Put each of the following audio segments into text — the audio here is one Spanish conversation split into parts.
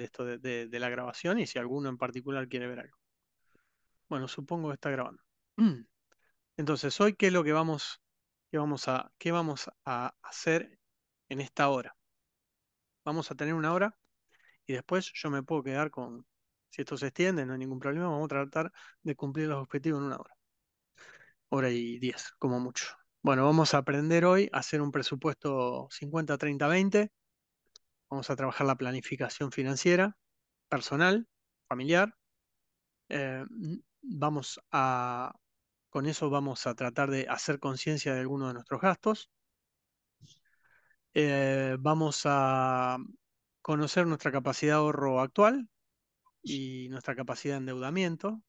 esto de, la grabación y si alguno en particular quiere ver algo. Bueno, supongo que está grabando. Entonces, hoy, ¿qué es lo que vamos, que vamos, a, qué vamos a hacer en esta hora? Vamos a tener una hora y después yo me puedo quedar con, si esto se extiende, no hay ningún problema, vamos a tratar de cumplir los objetivos en una hora. Hora y diez, como mucho. Bueno, vamos a aprender hoy a hacer un presupuesto 50, 30, 20 Vamos a trabajar la planificación financiera, personal, familiar. Eh, vamos a, con eso vamos a tratar de hacer conciencia de algunos de nuestros gastos. Eh, vamos a conocer nuestra capacidad de ahorro actual y nuestra capacidad de endeudamiento.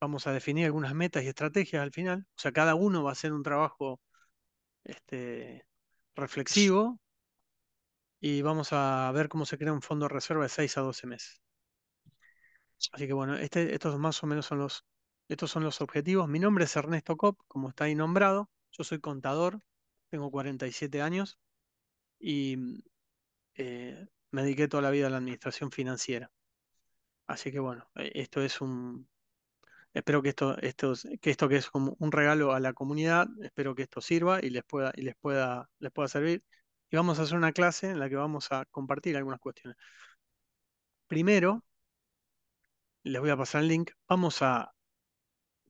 Vamos a definir algunas metas y estrategias al final. O sea, cada uno va a hacer un trabajo este, reflexivo y vamos a ver cómo se crea un fondo de reserva de 6 a 12 meses. Así que bueno, este, estos más o menos son los, estos son los objetivos. Mi nombre es Ernesto Cop, como está ahí nombrado. Yo soy contador, tengo 47 años y eh, me dediqué toda la vida a la administración financiera. Así que bueno, eh, esto es un... Espero que esto, esto, que esto que es como un regalo a la comunidad, espero que esto sirva y les pueda, y les pueda, les pueda servir vamos a hacer una clase en la que vamos a compartir algunas cuestiones. Primero, les voy a pasar el link, vamos a,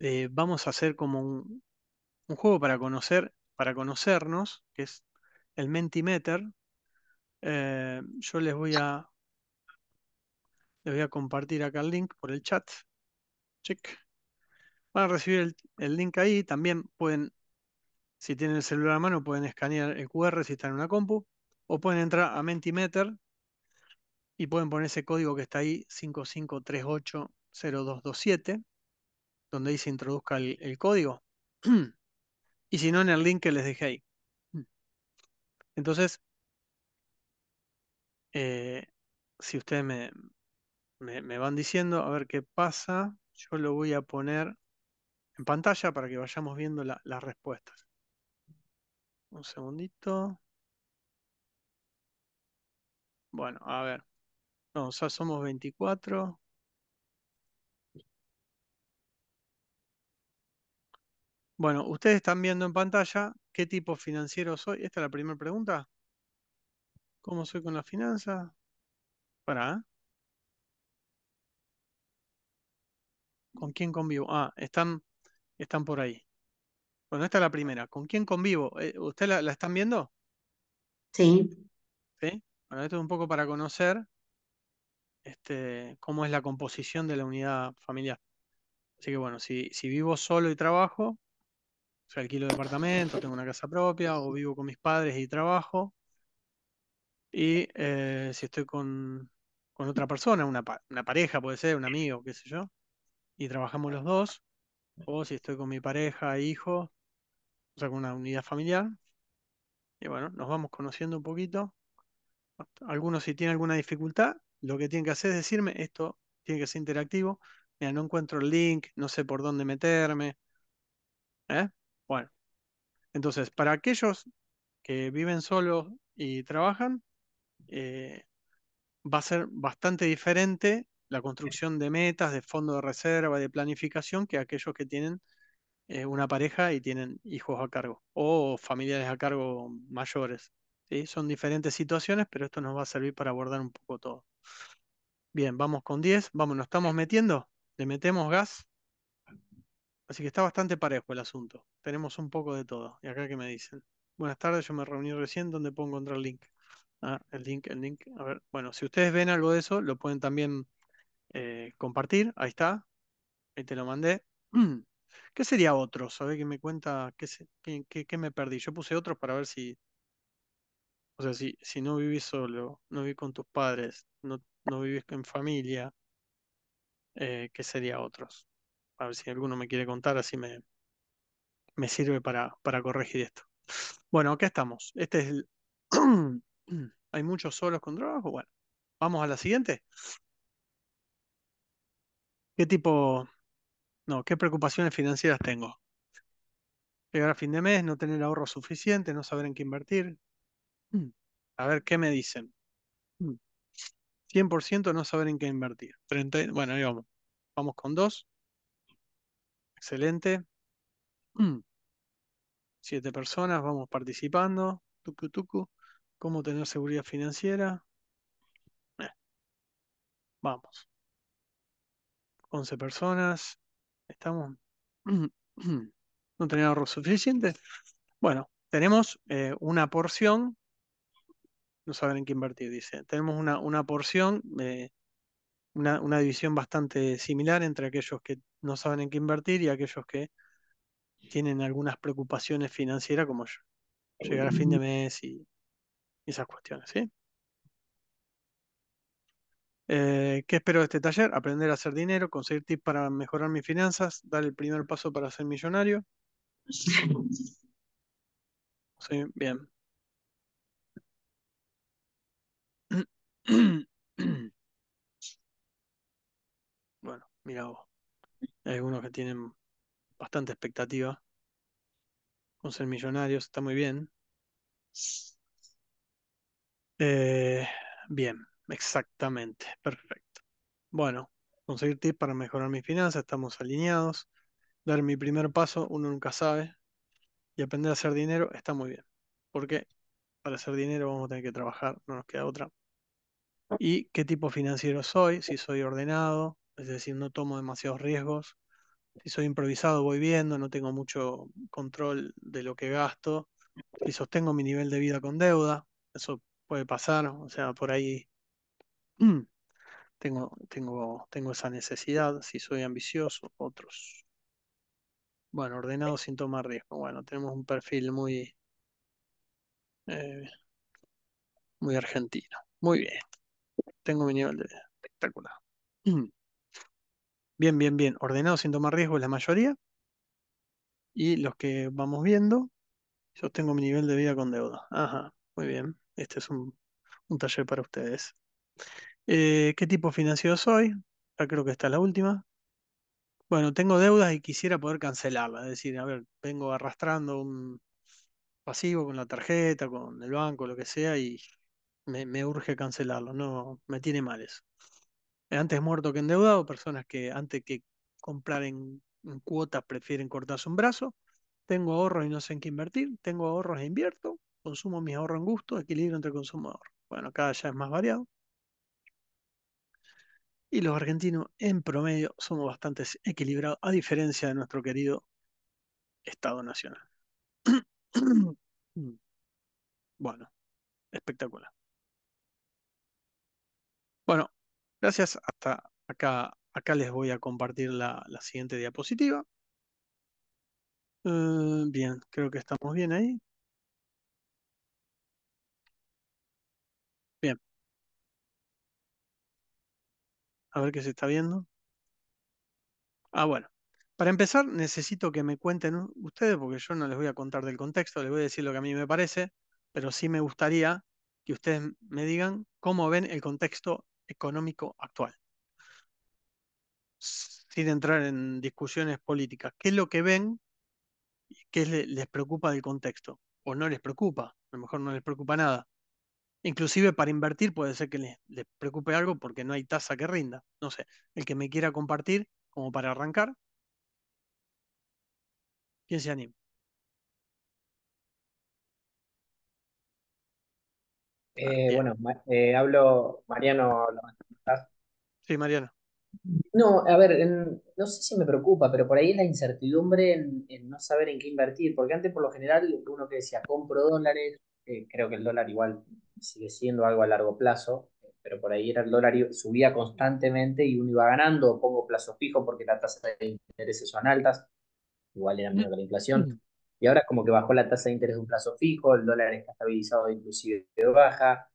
eh, vamos a hacer como un, juego para conocer, para conocernos, que es el Mentimeter. Eh, yo les voy a les voy a compartir acá el link por el chat. Check. Van a recibir el, el link ahí. También pueden si tienen el celular a mano, pueden escanear el QR si están en una compu, o pueden entrar a Mentimeter y pueden poner ese código que está ahí, 55380227, donde ahí se introduzca el, código. y si no, en el link que les dejé ahí. Entonces, eh, si ustedes me, me, van diciendo, a ver qué pasa, yo lo voy a poner en pantalla para que vayamos viendo las respuestas. Un segundito. Bueno, a ver. No, ya somos 24. Bueno, ustedes están viendo en pantalla qué tipo financiero soy. Esta es la primera pregunta. ¿Cómo soy con la finanza? Para. ¿Con quién convivo? Ah, están, están por ahí. Bueno, esta es la primera. ¿Con quién convivo? Eh, ¿Usted la, la están viendo? Sí. Bueno, esto es un poco para conocer este, cómo es la composición de la unidad familiar. Así que bueno, si, vivo solo y trabajo, o sea, alquilo departamento, tengo una casa propia, o vivo con mis padres y trabajo, y eh, si estoy con, otra persona, una, una pareja puede ser, un amigo, qué sé yo, y trabajamos los dos, o si estoy con mi pareja, hijo, o sea, con una unidad familiar. Y bueno, nos vamos conociendo un poquito. Algunos si tienen alguna dificultad, lo que tienen que hacer es decirme, esto tiene que ser interactivo. Mira, no encuentro el link, no sé por dónde meterme. ¿eh? Bueno, entonces, para aquellos que viven solos y trabajan, eh, va a ser bastante diferente la construcción de metas, de fondo de reserva, de planificación, que aquellos que tienen eh, una pareja y tienen hijos a cargo o familiares a cargo mayores. Son diferentes situaciones, pero esto nos va a servir para abordar un poco todo. Bien, vamos con 10. Vamos, nos estamos metiendo. Le metemos gas. Así que está bastante parejo el asunto. Tenemos un poco de todo. ¿Y acá que me dicen? Buenas tardes, yo me reuní recién. ¿Dónde puedo encontrar el link? Ah, el link, el link. A ver, bueno, si ustedes ven algo de eso, lo pueden también eh, compartir. Ahí está. Ahí te lo mandé. ¿Qué sería otros? A ver que me cuenta qué, qué- me perdí. Yo puse otros para ver si, o sea, si, si no vivís solo, no vivís con tus padres, no, no vivís en familia, eh, ¿qué sería otros? A ver si alguno me quiere contar, así me, me sirve para, para corregir esto. Bueno, acá estamos. Este es ¿Hay muchos solos con drogas? Bueno, vamos a la siguiente. ¿Qué tipo? No, ¿qué preocupaciones financieras tengo? Llegar a fin de mes, no tener ahorro suficiente, no saber en qué invertir. Mm, a ver qué me dicen. 100% mm, no saber en qué invertir. bueno, ahí vamos. Vamos con dos. Excelente. Mm, siete personas, vamos participando. ¿Cómo tener seguridad financiera? Eh, vamos. 11 personas. Estamos. no tenemos ahorros suficiente. Bueno, tenemos eh, una porción. No saben en qué invertir, dice. Tenemos una, una porción, eh, una, división bastante similar entre aquellos que no saben en qué invertir y aquellos que tienen algunas preocupaciones financieras como Llegar a fin de mes y esas cuestiones, ¿sí? Eh, ¿Qué espero de este taller? Aprender a hacer dinero, conseguir tips para mejorar mis finanzas, dar el primer paso para ser millonario. Sí, bien. Bueno, mira vos. Hay algunos que tienen bastante expectativa con ser millonarios, está muy bien. Eh, bien. Exactamente, perfecto. Bueno, conseguir tips para mejorar mis finanzas, estamos alineados. Dar mi primer paso, uno nunca sabe. Y aprender a hacer dinero está muy bien. Porque para hacer dinero vamos a tener que trabajar, no nos queda otra. Ah. Y qué tipo financiero soy, si oh. soy ordenado, es decir, no tomo demasiados riesgos. Si soy improvisado, voy viendo, no tengo mucho control de lo que gasto. Si sostengo mi nivel de vida con deuda, eso puede pasar, o sea, por ahí Mm. tengo, tengo, tengo esa necesidad, si soy ambicioso, otros. Bueno, ordenado sin tomar riesgo. Bueno, tenemos un perfil muy, eh, muy argentino. Muy bien. Tengo mi nivel de espectacular. Mm. Bien, bien, bien. Ordenado sin tomar riesgo la mayoría. Y los que vamos viendo, yo tengo mi nivel de vida con deuda. Ajá, muy bien. Este es un taller para ustedes. Eh, ¿qué tipo financiero soy? Ya creo que está la última. Bueno, tengo deudas y quisiera poder cancelarlas. Es decir, a ver, vengo arrastrando un pasivo con la tarjeta, con el banco, lo que sea, y me, urge cancelarlo. No, me tiene mal eso. Antes muerto que endeudado, personas que antes que comprar en, cuotas prefieren cortarse un brazo. Tengo ahorros y no sé en qué invertir. Tengo ahorros e invierto. Consumo mis ahorros en gusto. Equilibrio entre consumo y ahorro. Bueno, acá ya es más variado. Y los argentinos, en promedio, somos bastante equilibrados, a diferencia de nuestro querido Estado Nacional. Mm. bueno, espectacular. Bueno, gracias. Hasta acá. Acá les voy a compartir la, siguiente diapositiva. Eh, bien, creo que estamos bien ahí. Bien, a ver qué se está viendo. Ah, bueno. Para empezar, necesito que me cuenten ustedes, porque yo no les voy a contar del contexto, les voy a decir lo que a mí me parece, pero sí me gustaría que ustedes me digan cómo ven el contexto económico actual. Sin entrar en discusiones políticas, ¿qué es lo que ven y qué les preocupa del contexto? ¿O no les preocupa? A lo mejor no les preocupa nada. Inclusive para invertir puede ser que les, preocupe algo porque no hay tasa que rinda. No sé, el que me quiera compartir como para arrancar. ¿Quién se anima? Eh, bueno, eh, hablo Mariano. Sí, Mariano. No, a ver, no sé si me preocupa, pero por ahí es la incertidumbre en, en, no saber en qué invertir, porque antes por lo general uno que decía, compro dólares, eh, creo que el dólar igual sigue siendo algo a largo plazo, pero por ahí era el dólar subía constantemente y uno iba ganando, pongo plazo fijo porque las tasas de intereses son altas, igual era menos que la inflación, y ahora como que bajó la tasa de interés de un plazo fijo, el dólar está estabilizado inclusive baja,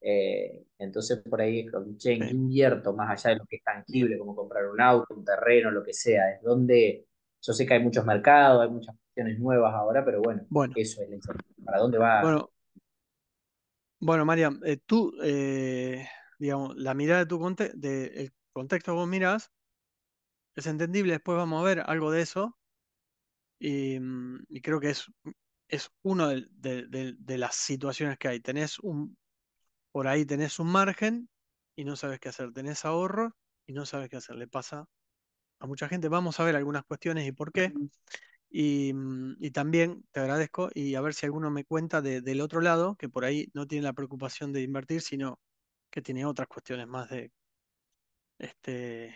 eh, entonces por ahí es como, che, invierto más allá de lo que es tangible, como comprar un auto, un terreno, lo que sea? Es donde yo sé que hay muchos mercados, hay muchas cuestiones nuevas ahora, pero bueno, eso es la ¿Para dónde va? Bueno, María, eh, tú, eh, digamos, la mirada de tu contexto que vos mirás es entendible, después vamos a ver algo de eso y, mm, creo que es, es una de, de las situaciones que hay. Tenés un, por ahí tenés un margen y no sabes qué hacer, tenés ahorro y no sabes qué hacer, le pasa a mucha gente. Vamos a ver algunas cuestiones y por qué. Mm, y, también te agradezco y a ver si alguno me cuenta del otro lado, que por ahí no tiene la preocupación de invertir, sino que tiene otras cuestiones más de este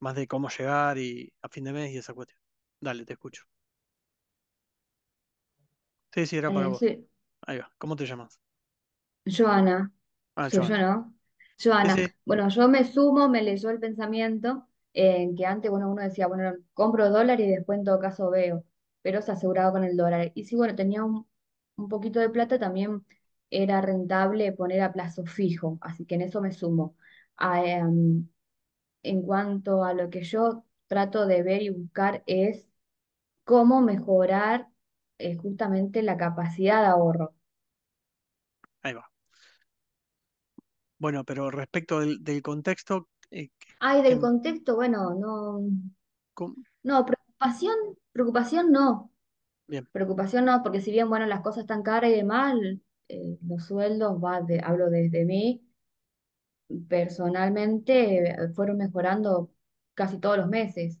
más de cómo llegar y a fin de mes y esa cuestión. Dale, te escucho. Sí, sí, era para eh, vos. Ahí va. ¿Cómo te llamas? Joana, Ah, yo, Joana, bueno, yo me sumo, me leyó el pensamiento en que antes bueno, uno decía, bueno, compro dólar y después en todo caso veo, pero se aseguraba con el dólar. Y si bueno, tenía un, poquito de plata, también era rentable poner a plazo fijo, así que en eso me sumo. Em, en cuanto a lo que yo trato de ver y buscar es cómo mejorar eh, justamente la capacidad de ahorro. Ahí va. Bueno, pero respecto del, del contexto, eh, Ay, del em, contexto, bueno, no. No, preocupación, preocupación no. Preocupación no, porque si bien, bueno, las cosas están caras y demás, eh, los sueldos, hablo desde mí, personalmente, fueron mejorando casi todos los meses.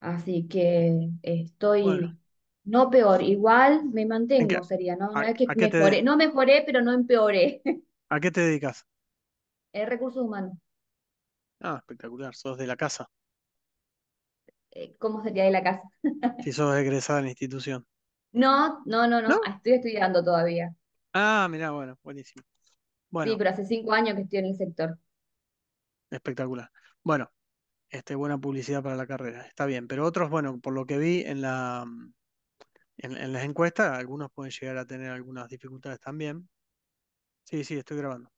Así que estoy no peor, igual me mantengo, sería, ¿no? No que no mejoré, pero no empeoré. a qué te dedicas? es recursos humanos. Ah, espectacular, sos de la casa. Eh, ¿Cómo sería de la casa? Si sos egresada en la institución. No, no, no, no, Estoy estudiando todavía. Ah, mirá, bueno, buenísimo. Sí, pero hace cinco años que estoy en el sector. espectacular. Bueno, este, buena publicidad para la carrera, está bien. Pero otros, bueno, por lo que vi en la, mm, en las encuestas, algunos pueden llegar a tener algunas dificultades también. Sí, sí, estoy grabando.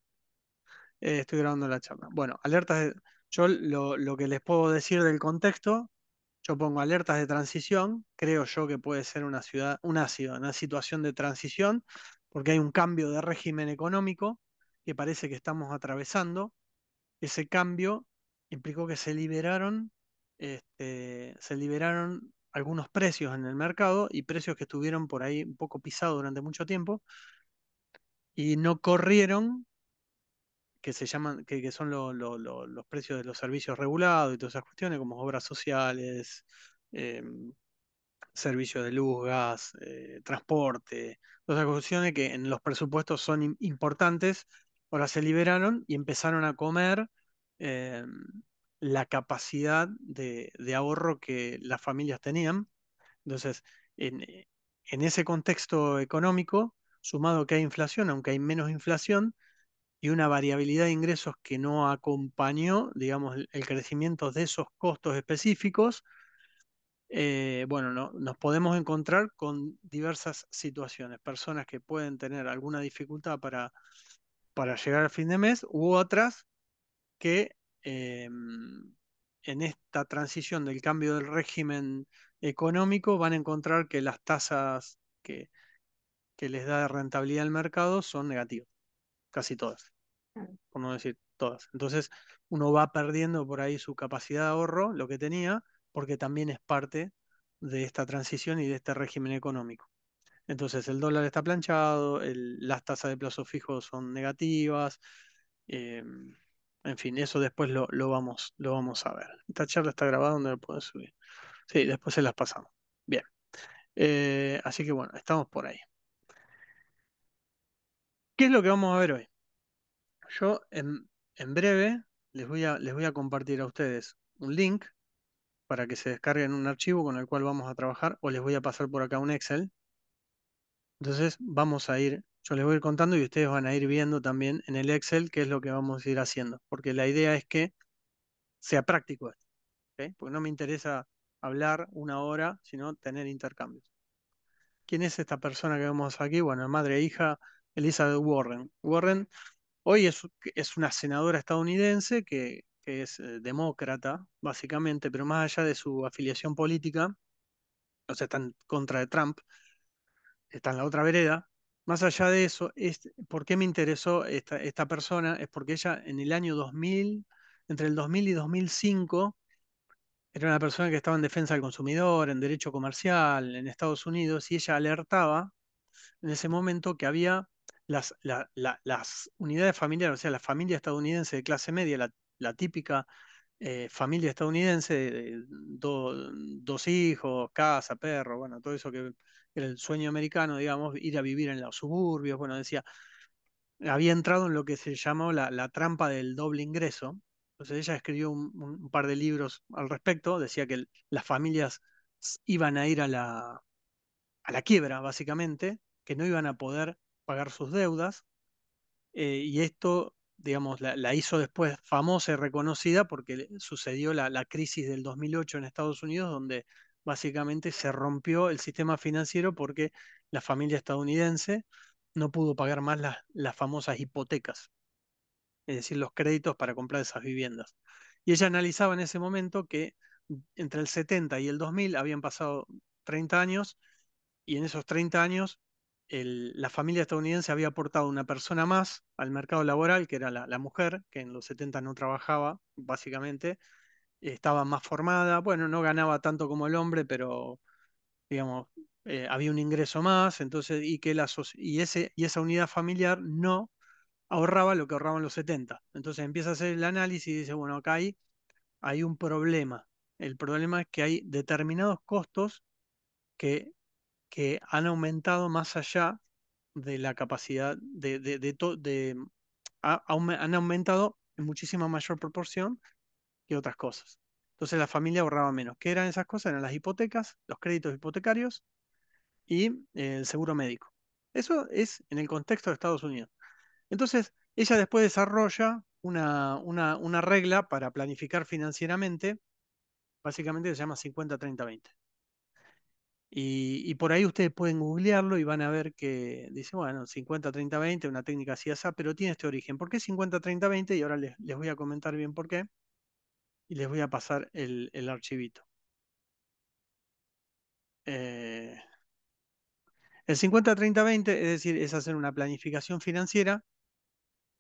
Eh, estoy grabando la charla. Bueno, alertas de, yo lo, que les puedo decir del contexto, yo pongo alertas de transición, creo yo que puede ser una ciudad, una ciudad, una situación de transición, porque hay un cambio de régimen económico que parece que estamos atravesando. Ese cambio implicó que se liberaron, este, se liberaron algunos precios en el mercado y precios que estuvieron por ahí un poco pisados durante mucho tiempo y no corrieron que se llaman, que, son los precios de los servicios regulados y todas esas cuestiones, como obras sociales, eh, em, servicios de luz, gas, eh, transporte, todas esas cuestiones que en los presupuestos son importantes, ahora se liberaron y empezaron a comer em, la capacidad de, ahorro que las familias tenían. Entonces, en, eh, en ese contexto económico, sumado que hay inflación, aunque hay menos inflación, y una variabilidad de ingresos que no acompañó, digamos, el crecimiento de esos costos específicos, eh, bueno, nos podemos encontrar con diversas situaciones. Personas que pueden tener alguna dificultad para, para llegar al fin de mes u otras que eh, en esta transición del cambio del régimen económico van a encontrar que las tasas que, les da rentabilidad al mercado son negativas, casi todas por no decir todas. Entonces uno va perdiendo por ahí su capacidad de ahorro, lo que tenía, porque también es parte de esta transición y de este régimen económico. Entonces el dólar está planchado, las tasas de plazo fijo son negativas, eh, en fin, eso después lo, vamos, lo vamos a ver. Esta charla está grabada donde la pueden subir. Sí, después se las pasamos. Bien. Eh, así que bueno, estamos por ahí. ¿Qué es lo que vamos a ver hoy? Yo en, breve les voy, a, les voy a compartir a ustedes un link para que se descarguen un archivo con el cual vamos a trabajar o les voy a pasar por acá un Excel. Entonces vamos a ir, yo les voy a ir contando y ustedes van a ir viendo también en el Excel qué es lo que vamos a ir haciendo, porque la idea es que sea práctico porque no me interesa hablar una hora, sino tener intercambios. ¿Quién es esta persona que vemos aquí? Bueno, madre e hija Elizabeth Warren. Warren Hoy es, una senadora estadounidense que, es eh, demócrata, básicamente, pero más allá de su afiliación política, o sea, está en contra de Trump, está en la otra vereda. Más allá de eso, es, este, ¿por qué me interesó esta, esta persona? Es porque ella en el año 2000, entre el 2000 y 2005, era una persona que estaba en defensa del consumidor, en derecho comercial, en Estados Unidos, y ella alertaba en ese momento que había las, unidades familiares, o sea, la familia estadounidense de clase media, la, típica eh, familia estadounidense, dos hijos, casa, perro, bueno, todo eso que era el sueño americano, digamos, ir a vivir en los suburbios, bueno, decía, había entrado en lo que se llamó la, trampa del doble ingreso. Entonces ella escribió un, par de libros al respecto, decía que las familias iban a ir a la, a la quiebra, básicamente, que no iban a poder pagar sus deudas, eh, y esto, digamos, la, hizo después famosa y reconocida porque sucedió la, crisis del 2008 en Estados Unidos, donde básicamente se rompió el sistema financiero porque la familia estadounidense no pudo pagar más las, las, famosas hipotecas, es decir, los créditos para comprar esas viviendas. Y ella analizaba en ese momento que entre el 70 y el 2000 habían pasado 30 años y en esos 30 años la familia estadounidense había aportado una persona más al mercado laboral, que era la, mujer, que en los 70 no trabajaba, básicamente, estaba más formada, bueno, no ganaba tanto como el hombre, pero digamos, eh, había un ingreso más, entonces, y que la, y ese, y esa unidad familiar no ahorraba lo que ahorraban los 70. Entonces empieza a hacer el análisis y dice, bueno, acá hay, hay un problema. El problema es que hay determinados costos que que han aumentado más allá de la capacidad de, de, de, han aumentado en muchísima mayor proporción que otras cosas. Entonces la familia ahorraba menos. ¿Qué eran esas cosas? Eran las hipotecas, los créditos hipotecarios y eh, el seguro médico. Eso es en el contexto de Estados Unidos. Entonces, ella después desarrolla una, una, una regla para planificar financieramente, básicamente se llama 50-30-20. Y, por ahí ustedes pueden googlearlo y van a ver que dice, bueno, 50-30-20, una técnica así, esa, pero tiene este origen. ¿Por qué 50-30-20? Y ahora les, les, voy a comentar bien por qué. Y les voy a pasar el, el archivito. Eh, el 50-30-20, es decir, es hacer una planificación financiera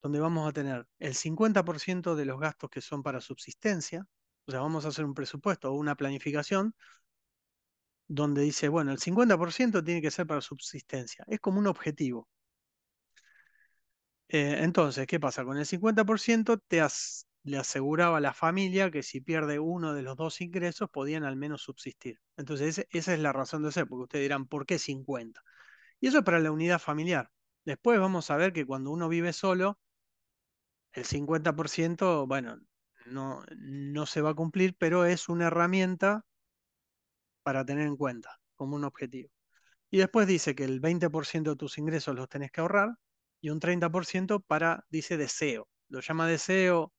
donde vamos a tener el 50% de los gastos que son para subsistencia, o sea, vamos a hacer un presupuesto o una planificación donde dice, bueno, el 50% tiene que ser para subsistencia. Es como un objetivo. Eh, entonces, ¿qué pasa? Con el 50% te le aseguraba a la familia que si pierde uno de los dos ingresos podían al menos subsistir. Entonces, esa es la razón de ser, porque ustedes dirán, ¿por qué 50? Y eso es para la unidad familiar. Después vamos a ver que cuando uno vive solo, el 50%, bueno, no, no se va a cumplir, pero es una herramienta para tener en cuenta como un objetivo. Y después dice que el 20% de tus ingresos los tenés que ahorrar y un 30% para, dice, deseo. Lo llama deseo,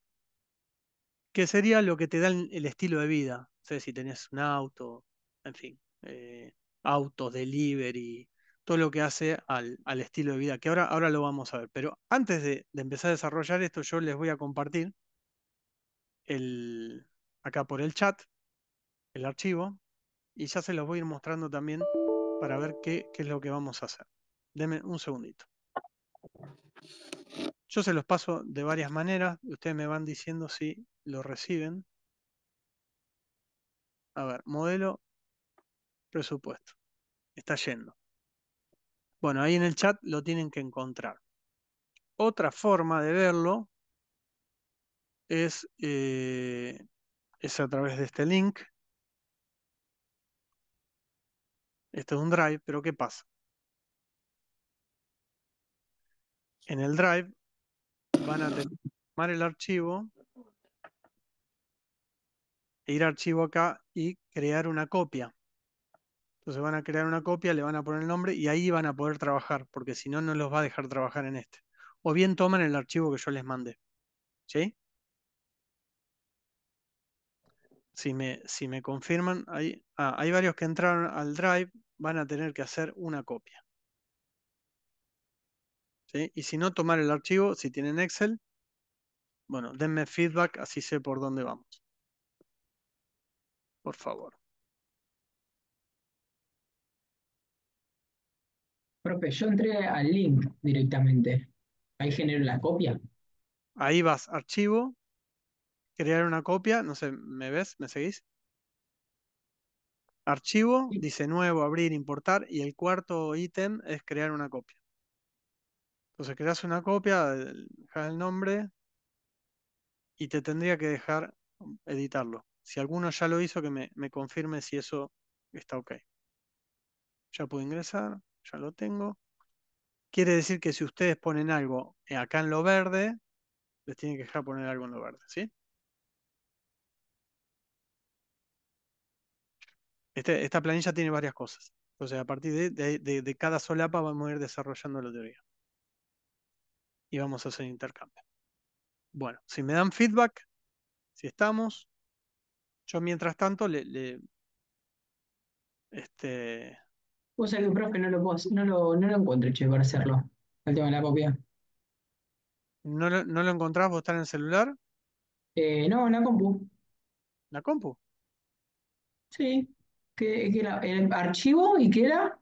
que sería lo que te da el, estilo de vida. No sé si tenés un auto, en fin, eh, autos, delivery, todo lo que hace al, estilo de vida, que ahora, ahora lo vamos a ver. Pero antes de, de empezar a desarrollar esto, yo les voy a compartir el, acá por el chat el archivo y ya se los voy a ir mostrando también para ver qué, qué es lo que vamos a hacer. Denme un segundito. Yo se los paso de varias maneras. Ustedes me van diciendo si lo reciben. A ver, modelo, presupuesto. Está yendo. Bueno, ahí en el chat lo tienen que encontrar. Otra forma de verlo es, eh, es a través de este link. Este es un drive, pero ¿qué pasa? En el drive van a tomar el archivo e ir a archivo acá y crear una copia. Entonces van a crear una copia, le van a poner el nombre y ahí van a poder trabajar, porque si no, no los va a dejar trabajar en este. O bien toman el archivo que yo les mandé. ¿Sí? Si me, si me confirman, hay, ah, hay varios que entraron al Drive, van a tener que hacer una copia. Y si no, tomar el archivo, si tienen Excel, bueno, denme feedback, así sé por dónde vamos. Por favor. Profe, yo entré al link directamente. Ahí genero la copia. Ahí vas, archivo, crear una copia, no sé, ¿me ves? ¿Me seguís? Archivo, dice nuevo, abrir, importar y el cuarto ítem es crear una copia. Entonces creas una copia, dejas el nombre y te tendría que dejar um, editarlo. Si alguno ya lo hizo, que me, confirme si eso está ok. Ya pude ingresar, ya lo tengo. Quiere decir que si ustedes ponen algo eh, acá en lo verde, les tienen que dejar poner algo en lo verde, ¿sí? Este, esta planilla tiene varias cosas. Entonces, a partir de, de, de, cada solapa vamos a ir desarrollando la teoría. Y vamos a hacer intercambio. Bueno, si me dan feedback, si estamos, yo mientras tanto le... este... Vos sabés que, profe, no lo, puedo, no lo, no lo encuentro, che, para hacerlo. El tema de la copia. ¿No lo, no lo encontrás? ¿Vos estás en el celular? Eh, no, en la compu. ¿La compu? Sí. ¿Qué, era? ¿El archivo? ¿Y qué era?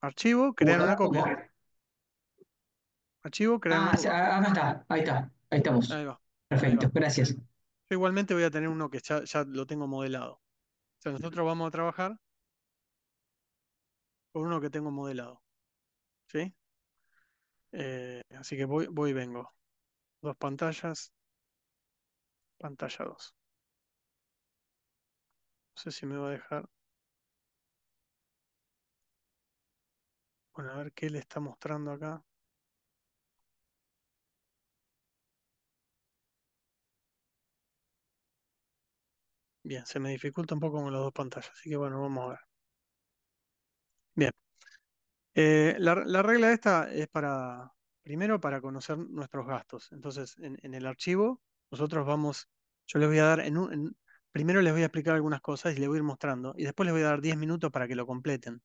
Archivo, crear una copia. Archivo, crear una ah, copia. Ah, está, ahí está, ahí estamos. Perfecto, gracias. Yo igualmente voy a tener uno que ya, lo tengo modelado. O sea, nosotros vamos a trabajar con uno que tengo modelado, ¿sí? Eh, así que voy, voy y vengo. Dos pantallas, pantalla 2. No sé si me va a dejar. Bueno, a ver qué le está mostrando acá. Bien, se me dificulta un poco con las dos pantallas, así que bueno, vamos a ver. Bien. Eh, la, regla esta es para, primero, para conocer nuestros gastos. Entonces, en, el archivo, nosotros vamos, yo les voy a dar en un, primero les voy a explicar algunas cosas y les voy a ir mostrando. Y después les voy a dar 10 minutos para que lo completen.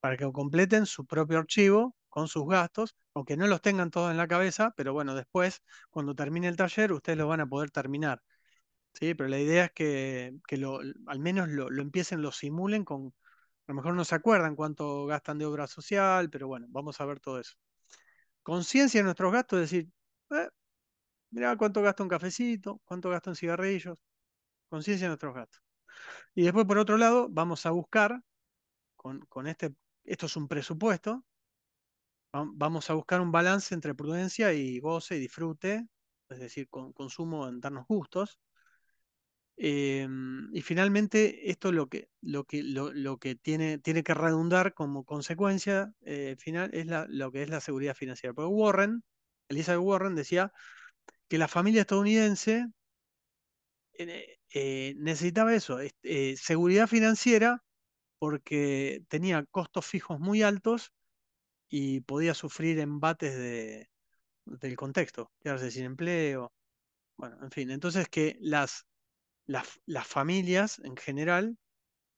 Para que completen su propio archivo con sus gastos, aunque no los tengan todos en la cabeza, pero bueno, después, cuando termine el taller, ustedes lo van a poder terminar. ¿sí? Pero la idea es que, al menos lo, empiecen, lo simulen con... A lo mejor no se acuerdan cuánto gastan de obra social, pero bueno, vamos a ver todo eso. Conciencia de nuestros gastos, es decir, eh, mira cuánto gasto un cafecito, cuánto gasto en cigarrillos, conciencia de nuestros gastos. Y después, por otro lado, vamos a buscar, con, este, esto es un presupuesto, vamos a buscar un balance entre prudencia y goce y disfrute, es decir, consumo en darnos gustos. Em, y finalmente, esto lo que, lo que, lo, que tiene, tiene, que redundar como consecuencia eh, final es la, lo que es la seguridad financiera. Porque Warren, Elizabeth Warren decía que la familia estadounidense eh, necesitaba eso, eh, seguridad financiera, porque tenía costos fijos muy altos y podía sufrir embates de, del contexto, quedarse sin empleo. Bueno, en fin, entonces que las, las, familias en general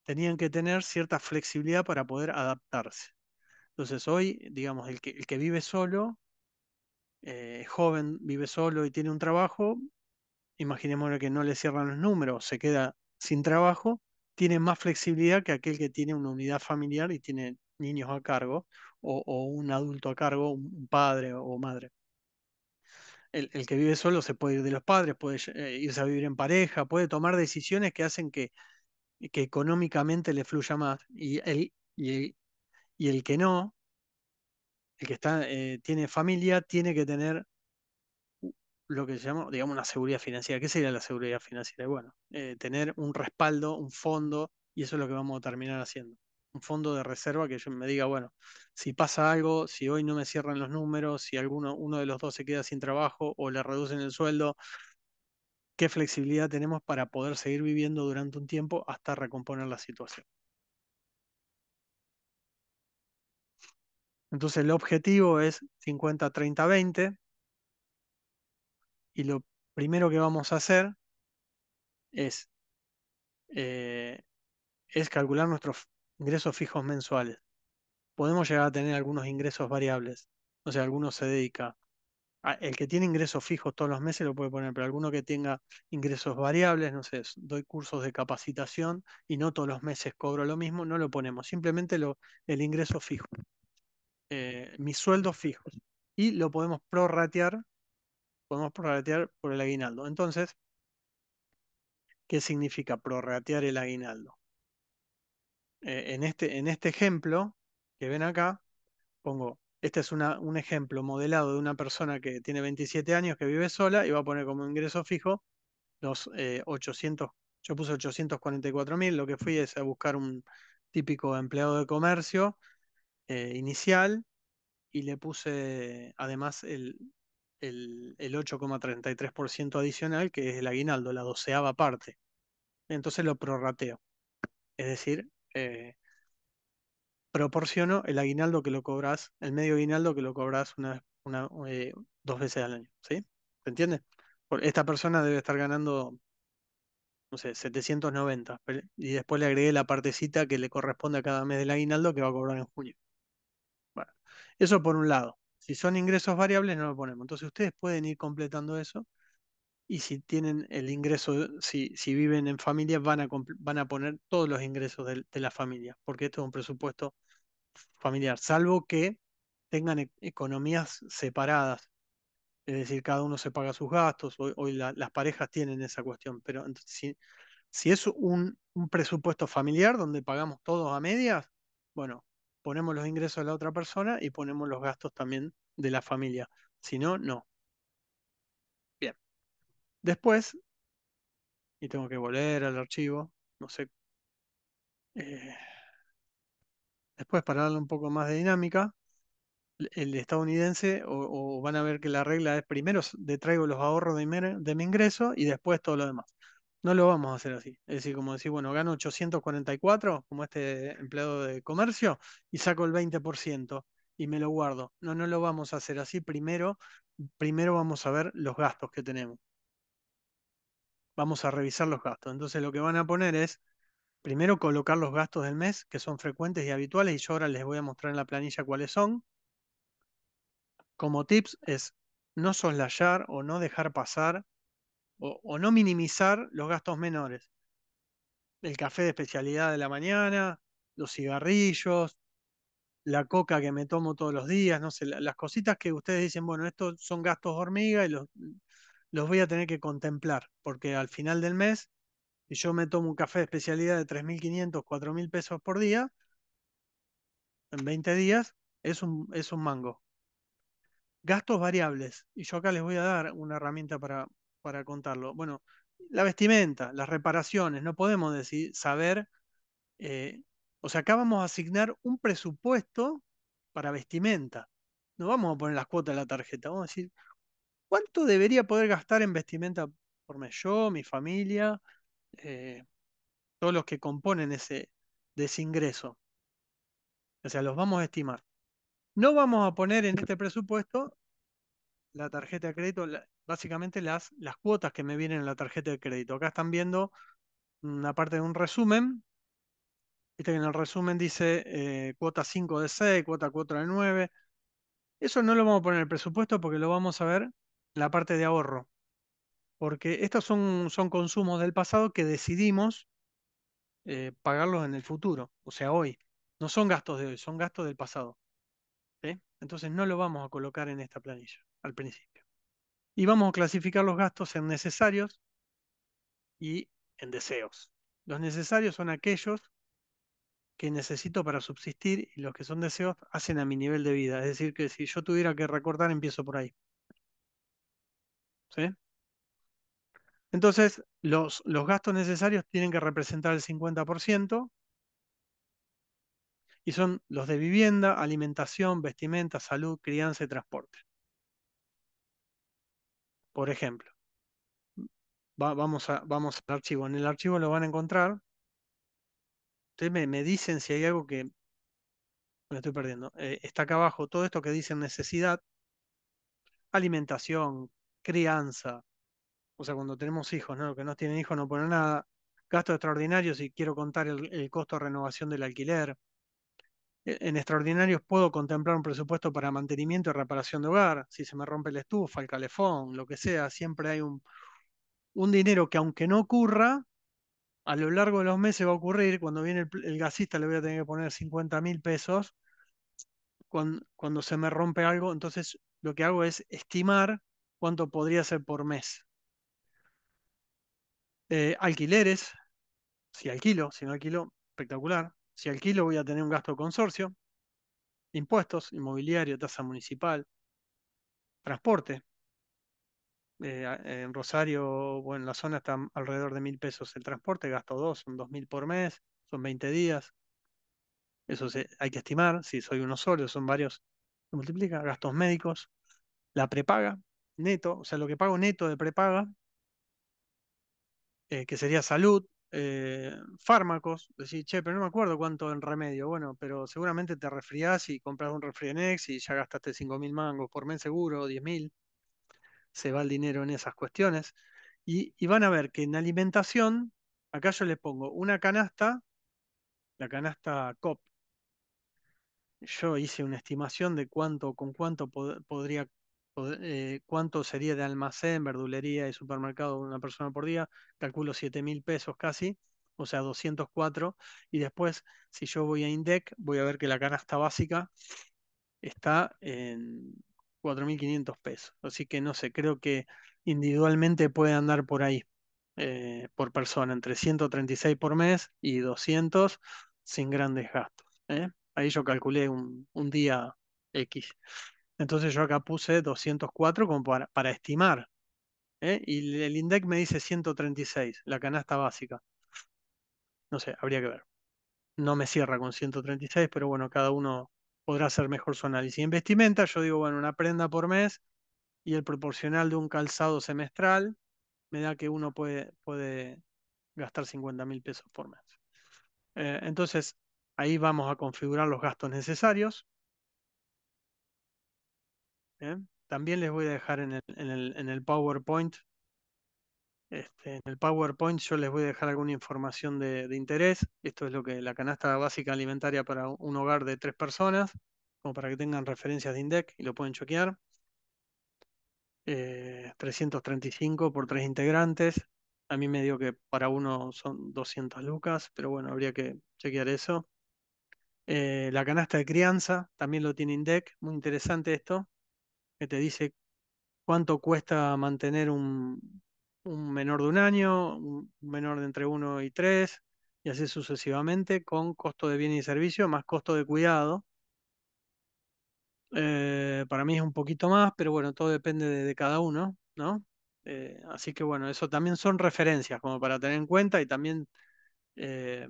tenían que tener cierta flexibilidad para poder adaptarse. Entonces hoy, digamos, el que, vive solo, eh, joven, vive solo y tiene un trabajo, imaginémonos que no le cierran los números, se queda sin trabajo, tiene más flexibilidad que aquel que tiene una unidad familiar y tiene niños a cargo o, un adulto a cargo, un padre o madre. El, que vive solo se puede ir de los padres, puede eh, irse a vivir en pareja, puede tomar decisiones que hacen que, que económicamente le fluya más. Y el, y que no, el que está, eh, tiene familia, tiene que tener lo que llamamos, digamos, una seguridad financiera. ¿Qué sería la seguridad financiera? Bueno, eh, tener un respaldo, un fondo, y eso es lo que vamos a terminar haciendo. Un fondo de reserva que yo me diga, bueno, si pasa algo, si hoy no me cierran los números, si alguno, uno de los dos se queda sin trabajo o le reducen el sueldo, ¿qué flexibilidad tenemos para poder seguir viviendo durante un tiempo hasta recomponer la situación? Entonces el objetivo es 50, 30, 20, y lo primero que vamos a hacer es, eh, es calcular nuestros ingresos fijos mensuales. Podemos llegar a tener algunos ingresos variables. O sea, alguno se dedica. el que tiene ingresos fijos todos los meses lo puede poner, pero alguno que tenga ingresos variables, no sé, doy cursos de capacitación y no todos los meses cobro lo mismo, no lo ponemos. Simplemente lo, el ingreso fijo. Eh, mis sueldos fijos. Y lo podemos prorratear podemos prorratear por el aguinaldo. Entonces, ¿qué significa prorratear el aguinaldo? Eh, en, este, en este ejemplo que ven acá, pongo, este es una, un ejemplo modelado de una persona que tiene 27 años, que vive sola y va a poner como ingreso fijo los 800, eh, yo puse 844 mil, lo que fui es a buscar un típico empleado de comercio eh, inicial y le puse además el, el, 8,33% adicional, que es el aguinaldo, la doceava parte. Entonces lo prorrateo. Es decir, eh, proporciono el aguinaldo que lo cobras, el medio aguinaldo que lo cobras una, una eh, dos veces al año. ¿Sí? ¿Se entiende? esta persona debe estar ganando, no sé, 790. Y después le agregué la partecita que le corresponde a cada mes del aguinaldo que va a cobrar en junio. Bueno, eso por un lado. Si son ingresos variables, no lo ponemos. Entonces ustedes pueden ir completando eso. Y si tienen el ingreso, si, si viven en familia, van a, van a poner todos los ingresos de, la familia, porque esto es un presupuesto familiar, salvo que tengan e-, economías separadas. Es decir, cada uno se paga sus gastos, hoy, las parejas tienen esa cuestión, pero si, si, es un, un presupuesto familiar donde pagamos todos a medias, bueno, ponemos los ingresos de la otra persona y ponemos los gastos también de la familia. Si no, no. Bien. Después, y tengo que volver al archivo, no sé. Eh, después, para darle un poco más de dinámica, el estadounidense, o, van a ver que la regla es primero traigo los ahorros de mi ingreso y después todo lo demás no lo vamos a hacer así. Es decir, como decir, bueno, gano 844, como este empleado de comercio, y saco el 20% y me lo guardo. No, no lo vamos a hacer así. Primero, primero vamos a ver los gastos que tenemos. Vamos a revisar los gastos. Entonces lo que van a poner es, primero colocar los gastos del mes, que son frecuentes y habituales, y yo ahora les voy a mostrar en la planilla cuáles son. Como tips es no soslayar o no dejar pasar o, no minimizar los gastos menores. El café de especialidad de la mañana, los cigarrillos, la coca que me tomo todos los días, no sé, las cositas que ustedes dicen, bueno, estos son gastos hormiga y los, los voy a tener que contemplar, porque al final del mes, si yo me tomo un café de especialidad de 3.500, 4.000 pesos por día, en 20 días, es un, es un mango. Gastos variables, y yo acá les voy a dar una herramienta para, para contarlo? Bueno, la vestimenta, las reparaciones, no podemos decir, saber, eh, o sea, acá vamos a asignar un presupuesto para vestimenta. No vamos a poner las cuotas de la tarjeta, vamos a decir, ¿cuánto debería poder gastar en vestimenta por mes? Yo, mi familia, eh, todos los que componen ese, desingreso O sea, los vamos a estimar. No vamos a poner en este presupuesto la tarjeta de crédito, básicamente las, cuotas que me vienen en la tarjeta de crédito. Acá están viendo una parte de un resumen. Viste que en el resumen dice eh, cuota 5 de 6, cuota 4 de 9. Eso no lo vamos a poner en el presupuesto porque lo vamos a ver en la parte de ahorro. Porque estos son, son consumos del pasado que decidimos eh, pagarlos en el futuro, o sea, hoy. No son gastos de hoy, son gastos del pasado. Entonces no lo vamos a colocar en esta planilla al principio. Y vamos a clasificar los gastos en necesarios y en deseos. Los necesarios son aquellos que necesito para subsistir y los que son deseos hacen a mi nivel de vida. Es decir, que si yo tuviera que recortar, empiezo por ahí. Entonces, los, los gastos necesarios tienen que representar el 50% y son los de vivienda, alimentación, vestimenta, salud, crianza y transporte por ejemplo. vamos, a, vamos al archivo. En el archivo lo van a encontrar. Ustedes me, dicen si hay algo que me estoy perdiendo. Eh, está acá abajo todo esto que dicen necesidad, alimentación, crianza. O sea, cuando tenemos hijos, ¿no? que no tienen hijos no ponen nada. Gastos extraordinarios si quiero contar el, el costo de renovación del alquiler. E-, en extraordinarios puedo contemplar un presupuesto para mantenimiento y reparación de hogar, si se me rompe la estufa, el calefón, lo que sea, siempre hay un, dinero que aunque no ocurra, a lo largo de los meses va a ocurrir, cuando viene el, gasista le voy a tener que poner 50 mil pesos, cuando, cuando se me rompe algo, entonces lo que hago es estimar cuánto podría ser por mes. Eh, alquileres, si alquilo, si no alquilo, espectacular. Si alquilo voy a tener un gasto consorcio, impuestos, inmobiliario, tasa municipal, transporte. Eh, en Rosario, bueno, en la zona está alrededor de mil pesos el transporte, gasto dos, son dos mil por mes, son 20 días. Eso hay que estimar, si soy uno solo, son varios, se multiplica, gastos médicos, la prepaga, neto, o sea, lo que pago neto de prepaga, eh, que sería salud, eh, fármacos, decís, che, pero no me acuerdo cuánto en remedio, bueno, pero seguramente te resfriás y compras un Refrienex y ya gastaste 5.000 mangos por mes seguro, 10.000, se va el dinero en esas cuestiones. Y, van a ver que en alimentación, acá yo le pongo una canasta, la canasta COP, yo hice una estimación de cuánto, con cuánto podría eh, cuánto sería de almacén, verdulería y supermercado una persona por día, calculo 7.000 pesos casi, o sea, 204. Y después, si yo voy a INDEC, voy a ver que la canasta básica está en 4.500 pesos. Así que no sé, creo que individualmente puede andar por ahí, eh, por persona, entre 136 por mes y 200 sin grandes gastos. ¿eh? Ahí yo calculé un, un día X. Entonces yo acá puse 204 como para, estimar. ¿eh? Y el INDEC me dice 136, la canasta básica. No sé, habría que ver. No me cierra con 136, pero bueno, cada uno podrá hacer mejor su análisis. En vestimenta, yo digo, bueno, una prenda por mes y el proporcional de un calzado semestral me da que uno puede, puede gastar 50 mil pesos por mes. Eh, entonces, ahí vamos a configurar los gastos necesarios. ¿eh? También les voy a dejar en el, PowerPoint. Este, en el PowerPoint yo les voy a dejar alguna información de, interés. Esto es lo que la canasta básica alimentaria para un hogar de tres personas, como para que tengan referencias de INDEC y lo pueden chequear. 335 eh, por tres integrantes. A mí me dio que para uno son 200 lucas, pero bueno, habría que chequear eso. Eh, la canasta de crianza también lo tiene INDEC. Muy interesante esto que te dice cuánto cuesta mantener un, menor de un año, un menor de entre uno y tres, y así sucesivamente, con costo de bienes y servicio, más costo de cuidado. Eh, para mí es un poquito más, pero bueno, todo depende de, cada uno, ¿no? Eh, así que bueno, eso también son referencias como para tener en cuenta y también, eh,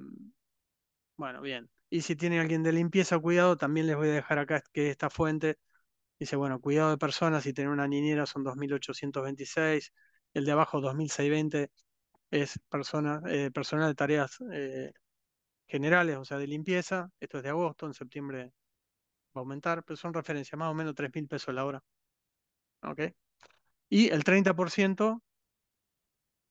bueno, bien. Y si tiene alguien de limpieza o cuidado, también les voy a dejar acá que esta fuente Dice, bueno, cuidado de personas y tener una niñera son 2.826, el de abajo 2.620 es persona, eh, personal de tareas eh, generales, o sea, de limpieza, esto es de agosto, en septiembre va a aumentar, pero son referencias, más o menos 3.000 pesos la hora. ¿Ok? Y el 30%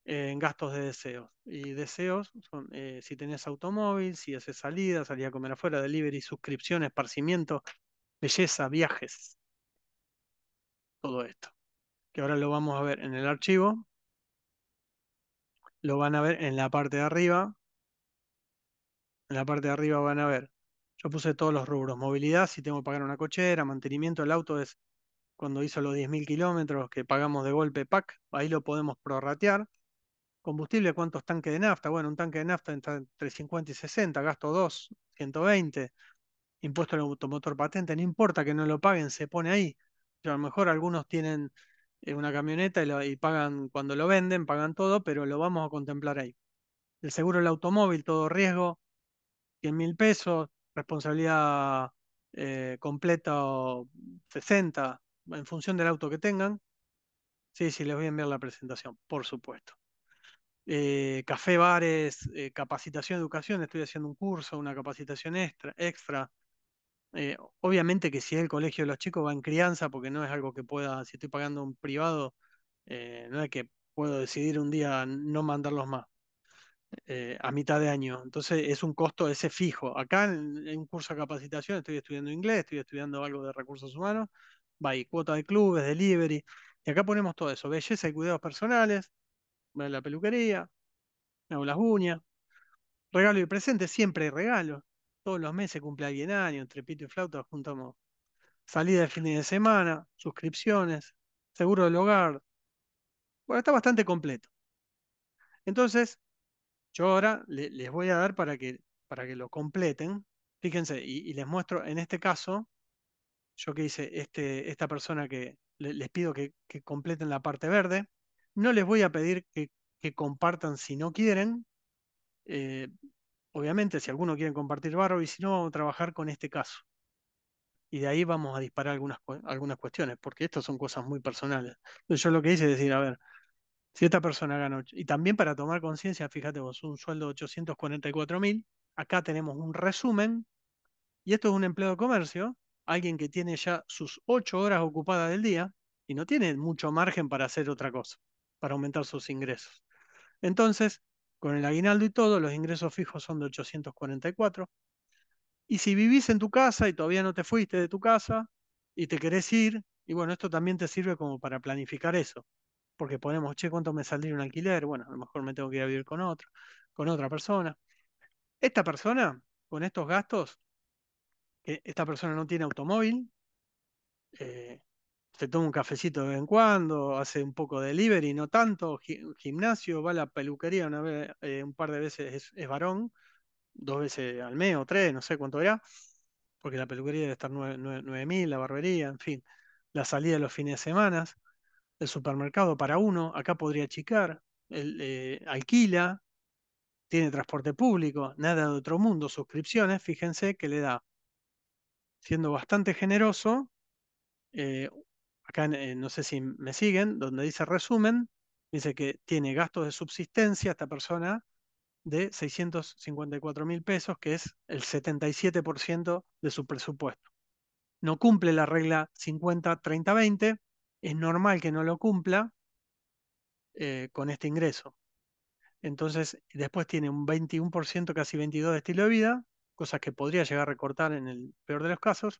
en gastos de deseos. Y deseos son eh, si tenés automóvil, si haces salida, salir a comer afuera, delivery, suscripción, esparcimiento, belleza, viajes todo esto. Que ahora lo vamos a ver en el archivo. Lo van a ver en la parte de arriba. En la parte de arriba van a ver. Yo puse todos los rubros. Movilidad, si tengo que pagar una cochera. Mantenimiento, del auto es cuando hizo los 10.000 kilómetros que pagamos de golpe pack Ahí lo podemos prorratear. Combustible, ¿cuántos tanques de nafta? Bueno, un tanque de nafta entre 50 y 60. Gasto 2, 120 impuesto al automotor patente, no importa que no lo paguen, se pone ahí a lo mejor algunos tienen eh, una camioneta y, pagan cuando lo venden, pagan todo, pero lo vamos a contemplar ahí. El seguro del automóvil, todo riesgo, 100 mil pesos, responsabilidad eh, completa o 60, en función del auto que tengan. Sí, sí, les voy a enviar la presentación, por supuesto. Eh, café, bares, capacitación, educación, estoy haciendo un curso, una capacitación extra, extra eh, obviamente que si es el colegio de los chicos va en crianza, porque no es algo que pueda, si estoy pagando un privado, eh, no es que puedo decidir un día no mandarlos más eh, a mitad de año. Entonces es un costo ese fijo. Acá en, un curso de capacitación estoy estudiando inglés, estoy estudiando algo de recursos humanos, va y cuota de clubes, delivery. Y acá ponemos todo eso, belleza y cuidados personales, la peluquería, me hago las uñas, regalo y presente, siempre hay regalo todos los meses cumple alguien año, entre pito y flauta juntamos salida de fin de semana, suscripciones, seguro del hogar. Bueno, está bastante completo. Entonces, yo ahora les voy a dar para que, para que lo completen. Fíjense, y, les muestro en este caso, yo que hice este, esta persona que les pido que, completen la parte verde. No les voy a pedir que, que compartan si no quieren. Eh, obviamente, si alguno quiere compartir barro, y si no, vamos a trabajar con este caso. Y de ahí vamos a disparar algunas, algunas cuestiones, porque estas son cosas muy personales. yo lo que hice es decir, a ver, si esta persona gana, y también para tomar conciencia, fíjate vos, un sueldo de 844 mil, acá tenemos un resumen, y esto es un empleo de comercio, alguien que tiene ya sus ocho horas ocupadas del día y no tiene mucho margen para hacer otra cosa, para aumentar sus ingresos. Entonces, con el aguinaldo y todo, los ingresos fijos son de 844. Y si vivís en tu casa y todavía no te fuiste de tu casa y te querés ir, y bueno, esto también te sirve como para planificar eso, porque ponemos, che, ¿cuánto me saldría un alquiler? Bueno, a lo mejor me tengo que ir a vivir con otro, con otra persona. Esta persona, con estos gastos, esta persona no tiene automóvil, eh, te toma un cafecito de vez en cuando, hace un poco de delivery, no tanto, gimnasio, va a la peluquería una vez, eh, un par de veces, es, varón, dos veces al mes o tres, no sé cuánto era, porque la peluquería debe estar 9.000, la barbería, en fin, la salida los fines de semana, el supermercado para uno, acá podría achicar, el, eh, alquila, tiene transporte público, nada de otro mundo, suscripciones, fíjense que le da, siendo bastante generoso, eh, acá no sé si me siguen, donde dice resumen, dice que tiene gastos de subsistencia esta persona de 654 mil pesos, que es el 77% de su presupuesto. No cumple la regla 50-30-20, es normal que no lo cumpla eh, con este ingreso. Entonces, después tiene un 21%, casi 22% de estilo de vida, cosas que podría llegar a recortar en el peor de los casos,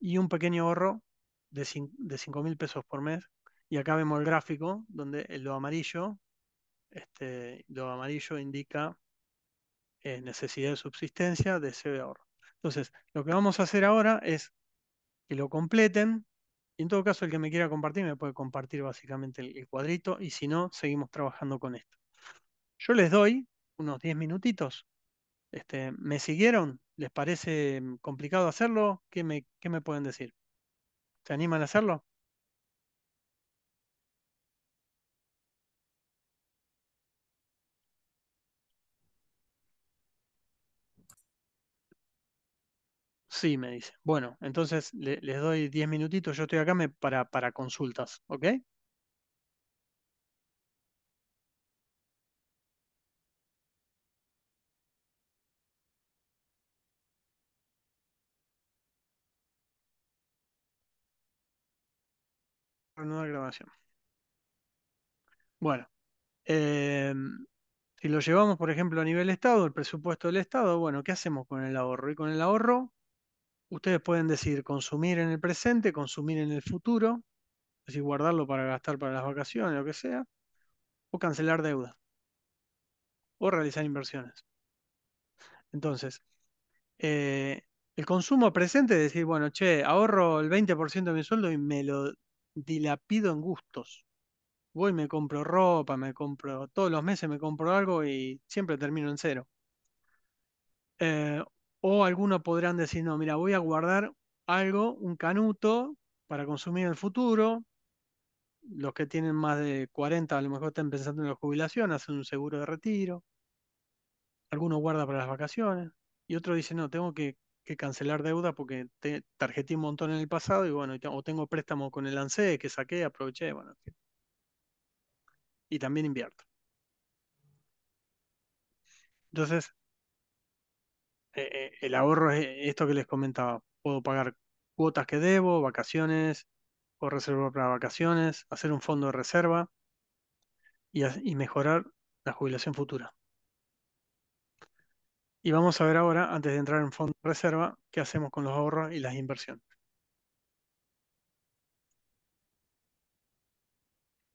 y un pequeño ahorro de, 5 mil pesos por mes. Y acá vemos el gráfico donde lo amarillo, este, lo amarillo indica eh, necesidad de subsistencia, de de ahorro. Entonces, lo que vamos a hacer ahora es que lo completen. Y en todo caso, el que me quiera compartir me puede compartir básicamente el, cuadrito. Y si no, seguimos trabajando con esto. Yo les doy unos 10 minutitos. Este, ¿Me siguieron? ¿Les parece mm, complicado hacerlo? me, qué me pueden decir? ¿Te animan a hacerlo? Sí, me dice. Bueno, entonces les doy 10 minutitos, yo estoy acá para, para consultas, ¿ok? Bueno, si eh, lo llevamos, por ejemplo, a nivel Estado, el presupuesto del Estado, bueno, ¿qué hacemos con el ahorro? Y con el ahorro, ustedes pueden decir consumir en el presente, consumir en el futuro, es decir, guardarlo para gastar para las vacaciones, lo que sea, o cancelar deuda, o realizar inversiones. Entonces, eh, el consumo presente es decir, bueno, che, ahorro el 20% de mi sueldo y me lo dilapido en gustos. Voy, me compro ropa, me compro, todos los meses me compro algo y siempre termino en cero. Eh, o algunos podrán decir, no, mira, voy a guardar algo, un canuto, para consumir en el futuro. Los que tienen más de 40 a lo mejor están pensando en la jubilación, hacen un seguro de retiro. Algunos guarda para las vacaciones. Y otro dice, no, tengo que que cancelar deuda porque tarjeté un montón en el pasado y bueno, o tengo préstamo con el ANSE que saqué, aproveché, bueno. Y también invierto. Entonces, eh, eh, el ahorro es eh, esto que les comentaba. Puedo pagar cuotas que debo, vacaciones, o reservar para vacaciones, hacer un fondo de reserva y mejorar la jubilación futura. Y vamos a ver ahora, antes de entrar en fondo de reserva, qué hacemos con los ahorros y las inversiones.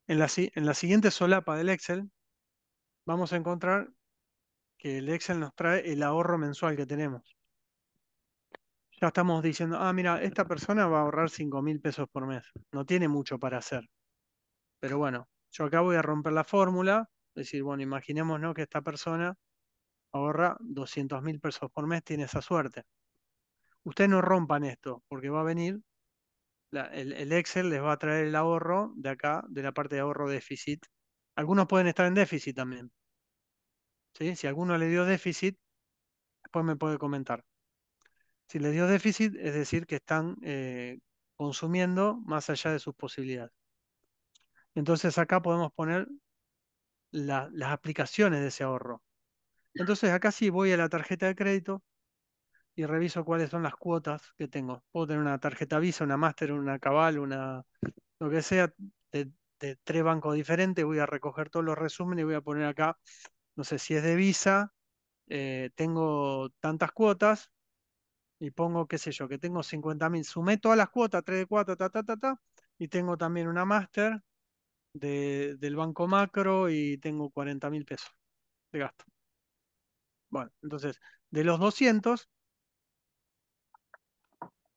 En la, en la siguiente solapa del Excel, vamos a encontrar que el Excel nos trae el ahorro mensual que tenemos. Ya estamos diciendo, ah, mira, esta persona va a ahorrar 5 mil pesos por mes. No tiene mucho para hacer. Pero bueno, yo acá voy a romper la fórmula, decir, bueno, imaginemos que esta persona ahorra 200 mil pesos por mes, tiene esa suerte. Ustedes no rompan esto, porque va a venir, el, Excel les va a traer el ahorro de acá, de la parte de ahorro déficit. Algunos pueden estar en déficit también. Si alguno le dio déficit, después me puede comentar. Si le dio déficit, es decir, que están eh, consumiendo más allá de sus posibilidades. Entonces acá podemos poner las aplicaciones de ese ahorro. Entonces acá sí voy a la tarjeta de crédito y reviso cuáles son las cuotas que tengo. Puedo tener una tarjeta Visa, una Master, una Cabal, una lo que sea, de, tres bancos diferentes. Voy a recoger todos los resúmenes y voy a poner acá, no sé si es de Visa, eh, tengo tantas cuotas y pongo, qué sé yo, que tengo 50 mil. Sumé todas las cuotas, 3 de 4, ta, ta, ta, ta. Y tengo también una Master del Banco Macro y tengo 40 mil pesos de gasto. Bueno, entonces, de los 200,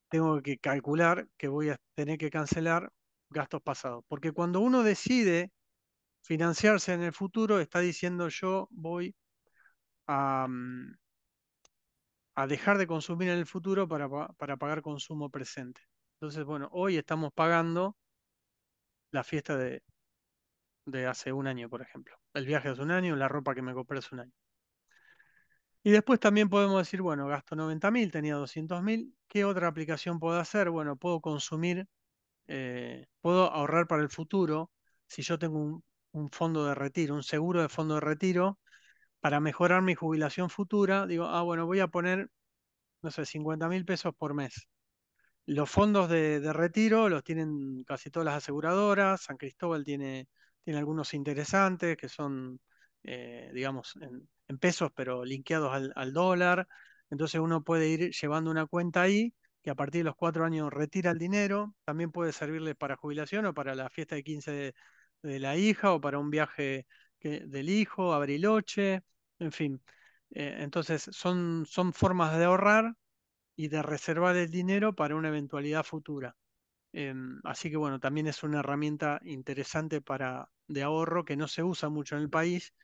tengo que calcular que voy a tener que cancelar gastos pasados. Porque cuando uno decide financiarse en el futuro, está diciendo yo voy a, mm, dejar de consumir en el futuro para, pagar consumo presente. Entonces, bueno, hoy estamos pagando la fiesta de, de hace un año, por ejemplo. El viaje hace un año, la ropa que me compré hace un año. Y después también podemos decir, bueno, gasto 90.000, tenía 200.000, ¿qué otra aplicación puedo hacer? Bueno, puedo consumir, eh, puedo ahorrar para el futuro. Si yo tengo un, fondo de retiro, un seguro de fondo de retiro, para mejorar mi jubilación futura, digo, ah, bueno, voy a poner, no sé, 50.000 pesos por mes. Los fondos de, retiro los tienen casi todas las aseguradoras, San Cristóbal tiene, tiene algunos interesantes que son, eh, digamos, en, en pesos, pero linkeados al, dólar. Entonces uno puede ir llevando una cuenta ahí que a partir de los cuatro años retira el dinero. También puede servirle para jubilación o para la fiesta de 15 de, la hija o para un viaje del hijo, abriloche... en fin. Eh, entonces son, son formas de ahorrar y de reservar el dinero para una eventualidad futura. Em, así que bueno, también es una herramienta interesante para, de ahorro que no se usa mucho en el país,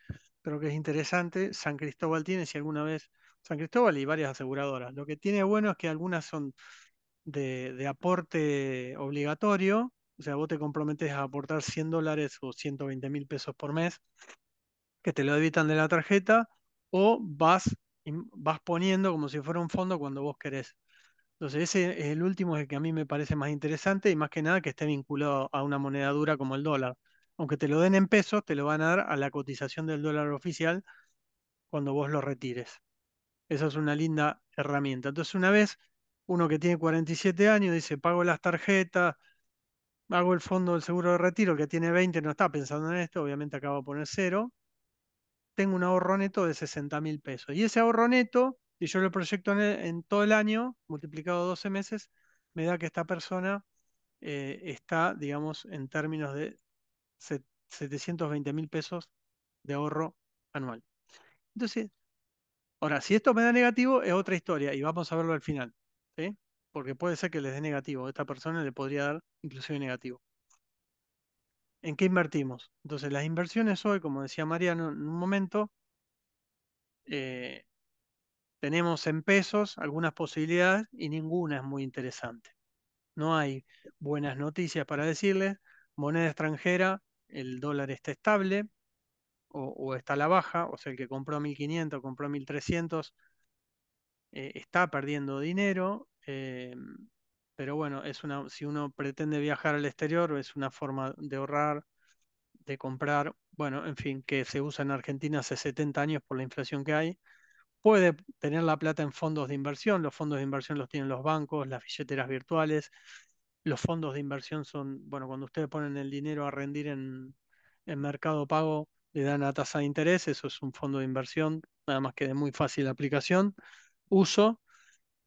creo que es interesante. San Cristóbal tiene, si alguna vez, San Cristóbal y varias aseguradoras. Lo que tiene bueno es que algunas son de, aporte obligatorio, o sea, vos te comprometes a aportar 100 dólares o 120 mil pesos por mes, que te lo evitan de la tarjeta, o vas, vas poniendo como si fuera un fondo cuando vos querés. Entonces, ese es el último que a mí me parece más interesante y más que nada que esté vinculado a una moneda dura como el dólar aunque te lo den en pesos, te lo van a dar a la cotización del dólar oficial cuando vos lo retires. Esa es una linda herramienta. Entonces, una vez uno que tiene 47 años dice, pago las tarjetas, hago el fondo del seguro de retiro, que tiene 20 no está pensando en esto, obviamente acaba de poner cero, tengo un ahorro neto de 60 mil pesos. Y ese ahorro neto, si yo lo proyecto en, todo el año, multiplicado 12 meses, me da que esta persona eh, está, digamos, en términos de 720 mil pesos de ahorro anual. Entonces, ahora, si esto me da negativo, es otra historia y vamos a verlo al final. Porque puede ser que les dé negativo. a Esta persona le podría dar inclusive negativo. ¿En qué invertimos? Entonces, las inversiones hoy, como decía Mariano en un momento, eh, tenemos en pesos algunas posibilidades y ninguna es muy interesante. No hay buenas noticias para decirles, moneda extranjera, el dólar está estable o, está a la baja, o sea, el que compró 1.500, compró 1.300, eh, está perdiendo dinero. Eh, pero bueno, es una, si uno pretende viajar al exterior, es una forma de ahorrar, de comprar, bueno, en fin, que se usa en Argentina hace 70 años por la inflación que hay. Puede tener la plata en fondos de inversión, los fondos de inversión los tienen los bancos, las billeteras virtuales, los fondos de inversión son, bueno, cuando ustedes ponen el dinero a rendir en, mercado pago, le dan la tasa de interés, eso es un fondo de inversión, nada más que de muy fácil aplicación, uso,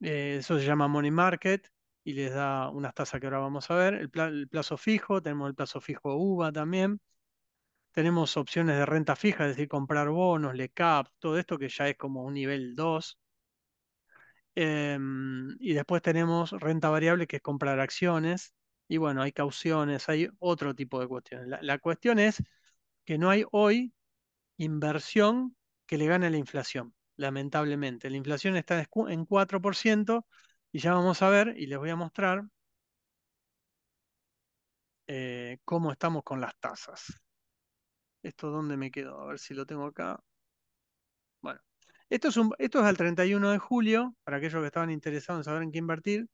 eh, eso se llama money market y les da unas tasas que ahora vamos a ver, el, plazo fijo, tenemos el plazo fijo UVA también, tenemos opciones de renta fija, es decir, comprar bonos, LECAP, todo esto que ya es como un nivel 2, Em, y después tenemos renta variable, que es comprar acciones. Y bueno, hay cauciones, hay otro tipo de cuestiones. La, cuestión es que no hay hoy inversión que le gane a la inflación, lamentablemente. La inflación está en 4% y ya vamos a ver y les voy a mostrar eh, cómo estamos con las tasas. ¿Esto dónde me quedo? A ver si lo tengo acá. Bueno, esto es, al 31 de julio, para aquellos que estaban interesados en saber en qué invertir.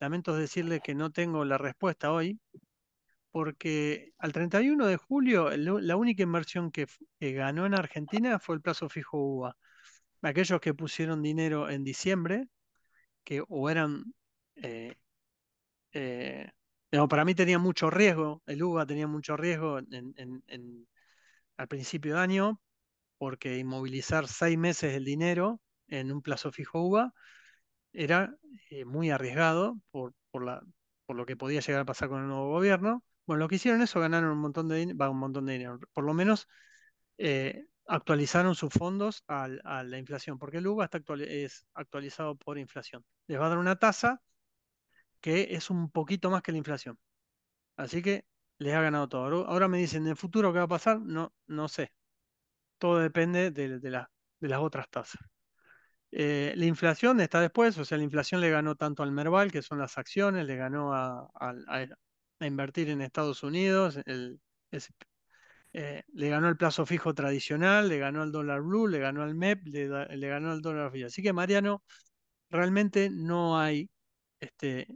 Lamento decirles que no tengo la respuesta hoy, porque al 31 de julio la única inversión que, ganó en Argentina fue el plazo fijo UBA. Aquellos que pusieron dinero en diciembre, que o eran... Eh, eh, para mí tenía mucho riesgo, el UBA tenía mucho riesgo al principio de año, porque inmovilizar seis meses el dinero en un plazo fijo UVA era eh, muy arriesgado por, por, la, por lo que podía llegar a pasar con el nuevo gobierno. Bueno, lo que hicieron eso, ganaron un montón de, un montón de dinero. Por lo menos eh, actualizaron sus fondos a, la inflación, porque el UVA está actual, es actualizado por inflación. Les va a dar una tasa que es un poquito más que la inflación. Así que les ha ganado todo. Ahora me dicen, ¿en el futuro qué va a pasar? No, no sé todo depende de, las otras tasas. Eh, la inflación está después, o sea, la inflación le ganó tanto al Merval, que son las acciones, le ganó a, invertir en Estados Unidos, eh, le ganó el plazo fijo tradicional, le ganó al dólar blue, le ganó al MEP, le, ganó al dólar fijo. Así que, Mariano, realmente no hay este,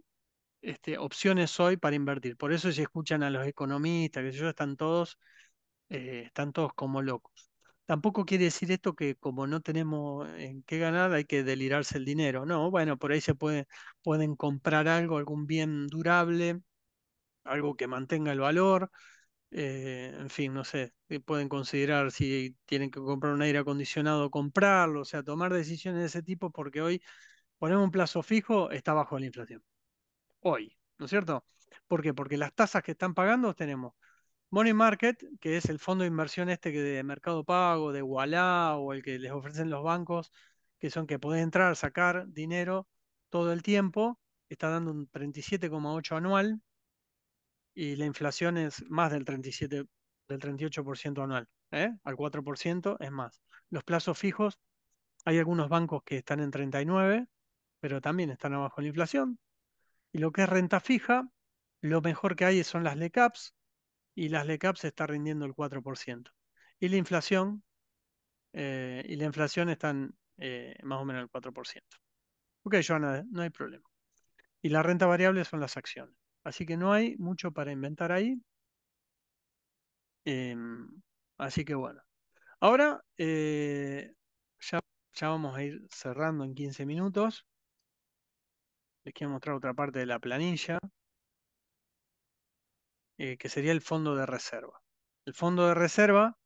este, opciones hoy para invertir. Por eso si escuchan a los economistas, que yo, están todos, eh, están todos como locos. Tampoco quiere decir esto que como no tenemos en qué ganar hay que delirarse el dinero. No, bueno, por ahí se pueden comprar algo, algún bien durable, algo que mantenga el valor. Eh, en fin, no sé, eh, pueden considerar si tienen que comprar un aire acondicionado, comprarlo, o sea, tomar decisiones de ese tipo porque hoy ponemos un plazo fijo está bajo la inflación. Hoy, ¿no es cierto? ¿Por qué? Porque las tasas que están pagando tenemos Money Market, que es el fondo de inversión este que de Mercado Pago, de Wallah o el que les ofrecen los bancos, que son que podés entrar, sacar dinero todo el tiempo, está dando un 37,8 anual y la inflación es más del 37 del 38% anual, ¿eh? al 4% es más. Los plazos fijos, hay algunos bancos que están en 39, pero también están abajo de la inflación. Y lo que es renta fija, lo mejor que hay son las LECAPs, y las LECAP se está rindiendo el 4%. Y la inflación, eh, y la inflación están eh, más o menos el 4%. Ok, Joana, no hay problema. Y la renta variable son las acciones. Así que no hay mucho para inventar ahí. Em, así que bueno. Ahora eh, ya, ya vamos a ir cerrando en 15 minutos. Les quiero mostrar otra parte de la planilla. Eh, que sería el fondo de reserva. El fondo de reserva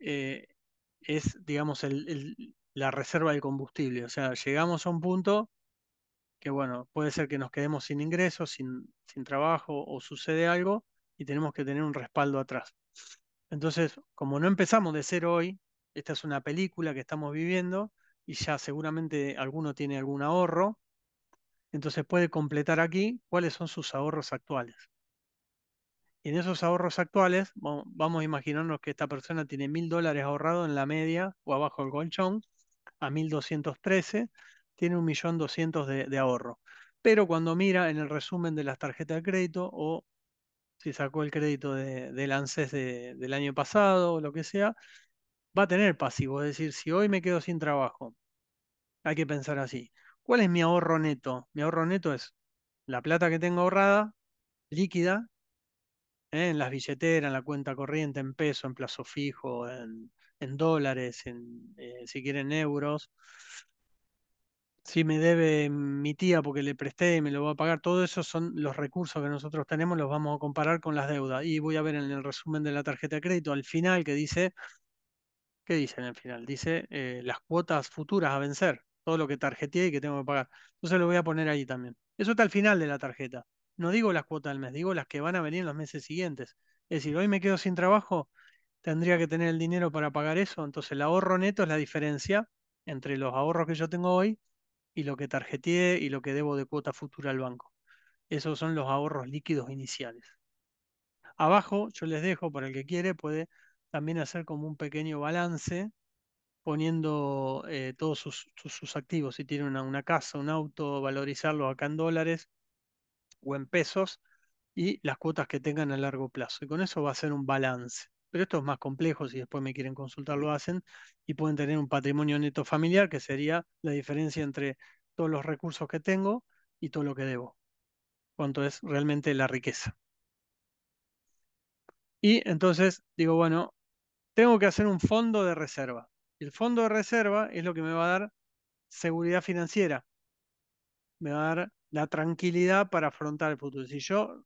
eh, es, digamos, la reserva de combustible. O sea, llegamos a un punto que, bueno, puede ser que nos quedemos sin ingresos, sin, trabajo o sucede algo y tenemos que tener un respaldo atrás. Entonces, como no empezamos de ser hoy, esta es una película que estamos viviendo y ya seguramente alguno tiene algún ahorro entonces puede completar aquí cuáles son sus ahorros actuales. Y en esos ahorros actuales, vamos a imaginarnos que esta persona tiene mil dólares ahorrado en la media o abajo del colchón, a 1213, tiene un millón doscientos de ahorro. Pero cuando mira en el resumen de las tarjetas de crédito o si sacó el crédito de, del ANSES del año pasado o lo que sea, va a tener pasivo. Es decir, si hoy me quedo sin trabajo, hay que pensar así. ¿Cuál es mi ahorro neto? Mi ahorro neto es la plata que tengo ahorrada, líquida, ¿eh? en las billeteras, en la cuenta corriente, en peso, en plazo fijo, en, dólares, en, eh, si quieren euros. Si me debe mi tía porque le presté y me lo va a pagar, todo eso son los recursos que nosotros tenemos, los vamos a comparar con las deudas. Y voy a ver en el resumen de la tarjeta de crédito, al final que dice, ¿qué dice en el final? Dice eh, las cuotas futuras a vencer todo lo que tarjeteé y que tengo que pagar. Entonces lo voy a poner ahí también. Eso está al final de la tarjeta. No digo las cuotas del mes, digo las que van a venir en los meses siguientes. Es decir, hoy me quedo sin trabajo, tendría que tener el dinero para pagar eso. Entonces el ahorro neto es la diferencia entre los ahorros que yo tengo hoy y lo que tarjeteé y lo que debo de cuota futura al banco. Esos son los ahorros líquidos iniciales. Abajo yo les dejo, para el que quiere, puede también hacer como un pequeño balance poniendo eh, todos sus, activos, si tienen una, una, casa, un auto, valorizarlo acá en dólares o en pesos y las cuotas que tengan a largo plazo. Y con eso va a ser un balance. Pero esto es más complejo, si después me quieren consultar lo hacen y pueden tener un patrimonio neto familiar que sería la diferencia entre todos los recursos que tengo y todo lo que debo. Cuánto es realmente la riqueza. Y entonces digo, bueno, tengo que hacer un fondo de reserva. El fondo de reserva es lo que me va a dar seguridad financiera, me va a dar la tranquilidad para afrontar el futuro. Si yo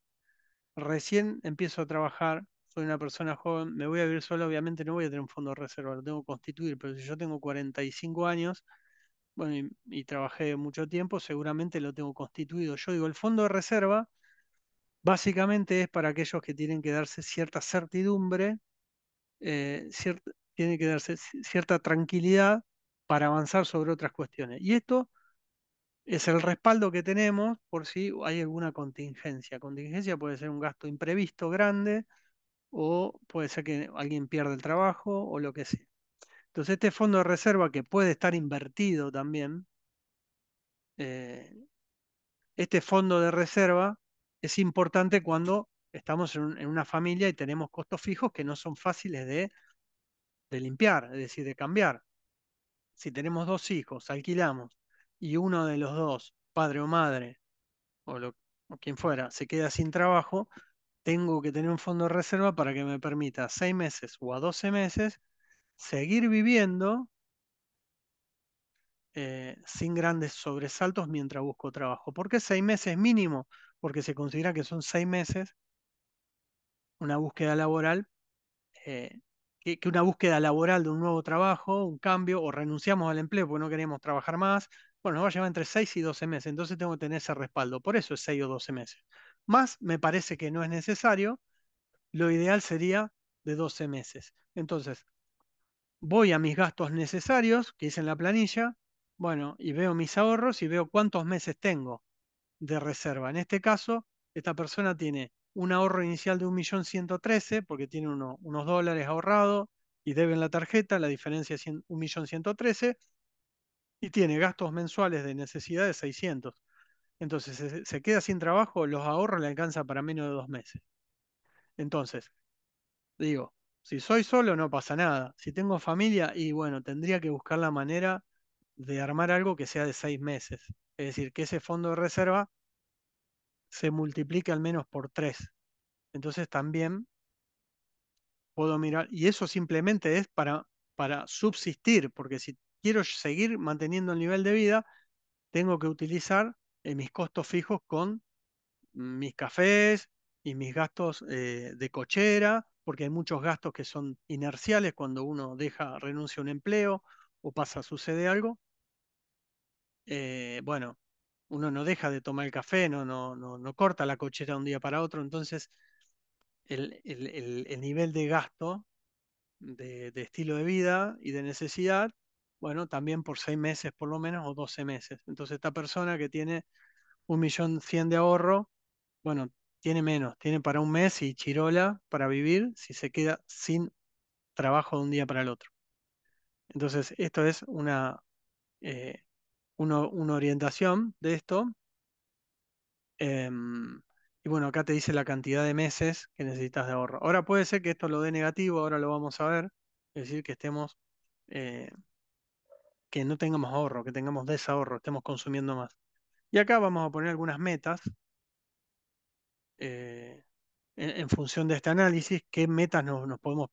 recién empiezo a trabajar, soy una persona joven, me voy a vivir solo, obviamente no voy a tener un fondo de reserva, lo tengo que constituir, pero si yo tengo 45 años, y, trabajé mucho tiempo, seguramente lo tengo constituido. Yo digo, el fondo de reserva básicamente es para aquellos que tienen que darse cierta certidumbre, eh, cierta tiene que darse cierta tranquilidad para avanzar sobre otras cuestiones. Y esto es el respaldo que tenemos por si hay alguna contingencia. Contingencia puede ser un gasto imprevisto grande o puede ser que alguien pierda el trabajo o lo que sea. Entonces este fondo de reserva que puede estar invertido también, eh, este fondo de reserva es importante cuando estamos en una familia y tenemos costos fijos que no son fáciles de de limpiar, es decir, de cambiar. Si tenemos dos hijos, alquilamos y uno de los dos, padre o madre, o, quien fuera, se queda sin trabajo, tengo que tener un fondo de reserva para que me permita seis meses o a doce meses seguir viviendo eh, sin grandes sobresaltos mientras busco trabajo. ¿Por qué seis meses mínimo? Porque se considera que son seis meses una búsqueda laboral eh, que, una búsqueda laboral de un nuevo trabajo, un cambio, o renunciamos al empleo porque no queremos trabajar más, bueno, nos va a llevar entre 6 y 12 meses, entonces tengo que tener ese respaldo, por eso es 6 o 12 meses. Más me parece que no es necesario, lo ideal sería de 12 meses. Entonces, voy a mis gastos necesarios, que hice en la planilla, bueno, y veo mis ahorros y veo cuántos meses tengo de reserva. En este caso, esta persona tiene un ahorro inicial de 1.113.000 porque tiene unos dólares ahorrados y debe en la tarjeta, la diferencia es 1.113.000 y tiene gastos mensuales de necesidad de 600. Entonces se, queda sin trabajo, los ahorros le alcanza para menos de dos meses. Entonces, digo, si soy solo no pasa nada. Si tengo familia y bueno, tendría que buscar la manera de armar algo que sea de seis meses. Es decir, que ese fondo de reserva se multiplique al menos por 3. Entonces también puedo mirar, y eso simplemente es para, para subsistir, porque si quiero seguir manteniendo el nivel de vida, tengo que utilizar eh, mis costos fijos con mis cafés y mis gastos eh, de cochera, porque hay muchos gastos que son inerciales cuando uno deja, renuncia a un empleo o pasa, sucede algo. Eh, bueno, uno no deja de tomar el café, no, no, no, corta la cochera de un día para otro, entonces el, nivel de gasto, de, estilo de vida y de necesidad, bueno, también por seis meses por lo menos o doce meses. Entonces esta persona que tiene un millón cien de ahorro, bueno, tiene menos, tiene para un mes y chirola para vivir si se queda sin trabajo de un día para el otro. Entonces, esto es una, eh, una, orientación de esto. Em, y bueno, acá te dice la cantidad de meses que necesitas de ahorro. Ahora puede ser que esto lo dé negativo, ahora lo vamos a ver. Es decir, que estemos, eh, que no tengamos ahorro, que tengamos desahorro, estemos consumiendo más. Y acá vamos a poner algunas metas eh, en, función de este análisis, qué metas nos, nos podemos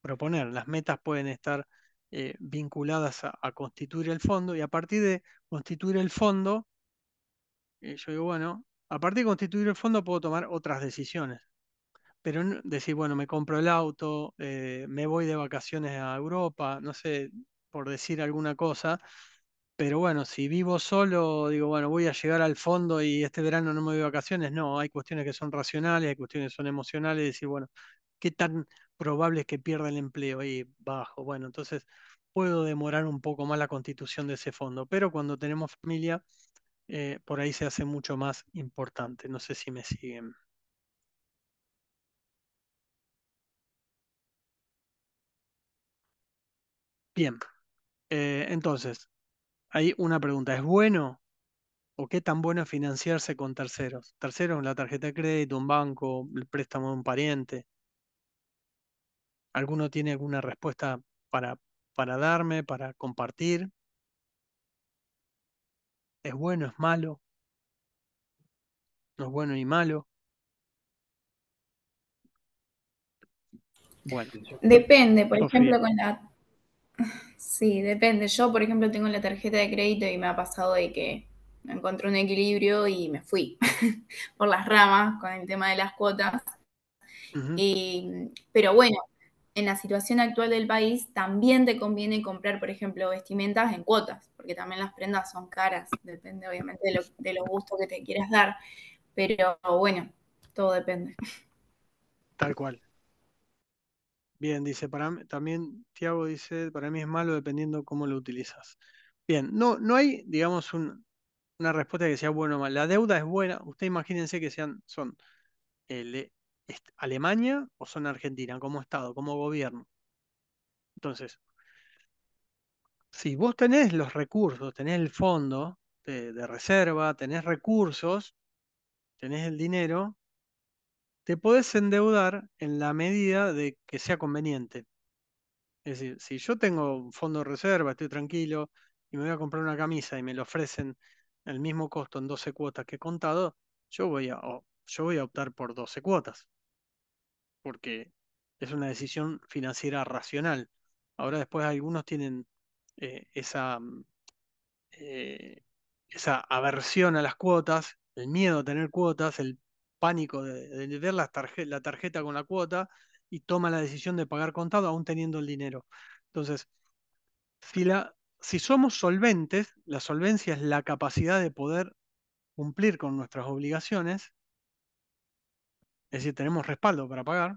proponer. Las metas pueden estar eh, vinculadas a, constituir el fondo y a partir de constituir el fondo, eh, yo digo, bueno, a partir de constituir el fondo puedo tomar otras decisiones. Pero decir, bueno, me compro el auto, eh, me voy de vacaciones a Europa, no sé, por decir alguna cosa. Pero bueno, si vivo solo, digo, bueno, voy a llegar al fondo y este verano no me voy de vacaciones. No, hay cuestiones que son racionales, hay cuestiones que son emocionales. Decir, bueno, ¿qué tan es que pierda el empleo ahí bajo. Bueno, entonces puedo demorar un poco más la constitución de ese fondo, pero cuando tenemos familia, eh, por ahí se hace mucho más importante. No sé si me siguen. Bien, eh, entonces, hay una pregunta. ¿Es bueno o qué tan bueno financiarse con terceros? Terceros, la tarjeta de crédito, un banco, el préstamo de un pariente. ¿Alguno tiene alguna respuesta para, darme, para compartir? ¿Es bueno, es malo? ¿No es bueno ni malo? Bueno. Depende, por ejemplo, con la... Sí, depende. Yo, por ejemplo, tengo la tarjeta de crédito y me ha pasado de que encontré un equilibrio y me fui por las ramas con el tema de las cuotas. pero bueno, en la situación actual del país también te conviene comprar, por ejemplo, vestimentas en cuotas, porque también las prendas son caras, depende obviamente de, lo, gusto los que te quieras dar, pero bueno, todo depende. Tal cual. Bien, dice, para también Tiago dice, para mí es malo dependiendo cómo lo utilizas. Bien, no, no hay, digamos, una respuesta que sea buena o mala. La deuda es buena, usted imagínense que sean, son eh, L, Alemania o son Argentina como Estado, como gobierno. Entonces, si vos tenés los recursos, tenés el fondo de, reserva, tenés recursos, tenés el dinero, te podés endeudar en la medida de que sea conveniente. Es decir, si yo tengo un fondo de reserva, estoy tranquilo y me voy a comprar una camisa y me lo ofrecen al mismo costo en 12 cuotas que he contado, yo voy a, yo voy a optar por 12 cuotas porque es una decisión financiera racional. Ahora después algunos tienen eh, esa, mm, eh, esa aversión a las cuotas, el miedo a tener cuotas, el pánico de, ver la, tarjeta con la cuota y toma la decisión de pagar contado aún teniendo el dinero. Entonces, si, si somos solventes, la solvencia es la capacidad de poder cumplir con nuestras obligaciones, es decir, tenemos respaldo para pagar,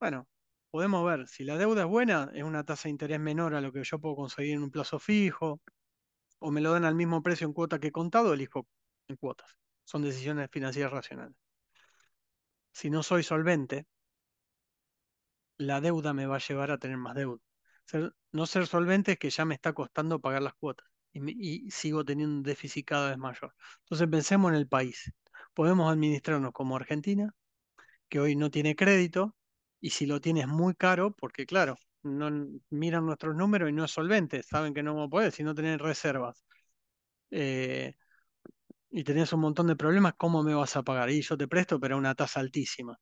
bueno, podemos ver si la deuda es buena, es una tasa de interés menor a lo que yo puedo conseguir en un plazo fijo, o me lo dan al mismo precio en cuota que he contado, elijo en cuotas. Son decisiones financieras racionales. Si no soy solvente, la deuda me va a llevar a tener más deuda. no ser solvente es que ya me está costando pagar las cuotas y, y sigo teniendo un déficit cada vez mayor. Entonces pensemos en el país podemos administrarnos como Argentina, que hoy no tiene crédito, y si lo tienes muy caro, porque claro, no miran nuestros números y no es solvente, saben que no puedes si no tenés reservas. Eh, y tenés un montón de problemas, ¿cómo me vas a pagar? Y yo te presto, pero a una tasa altísima.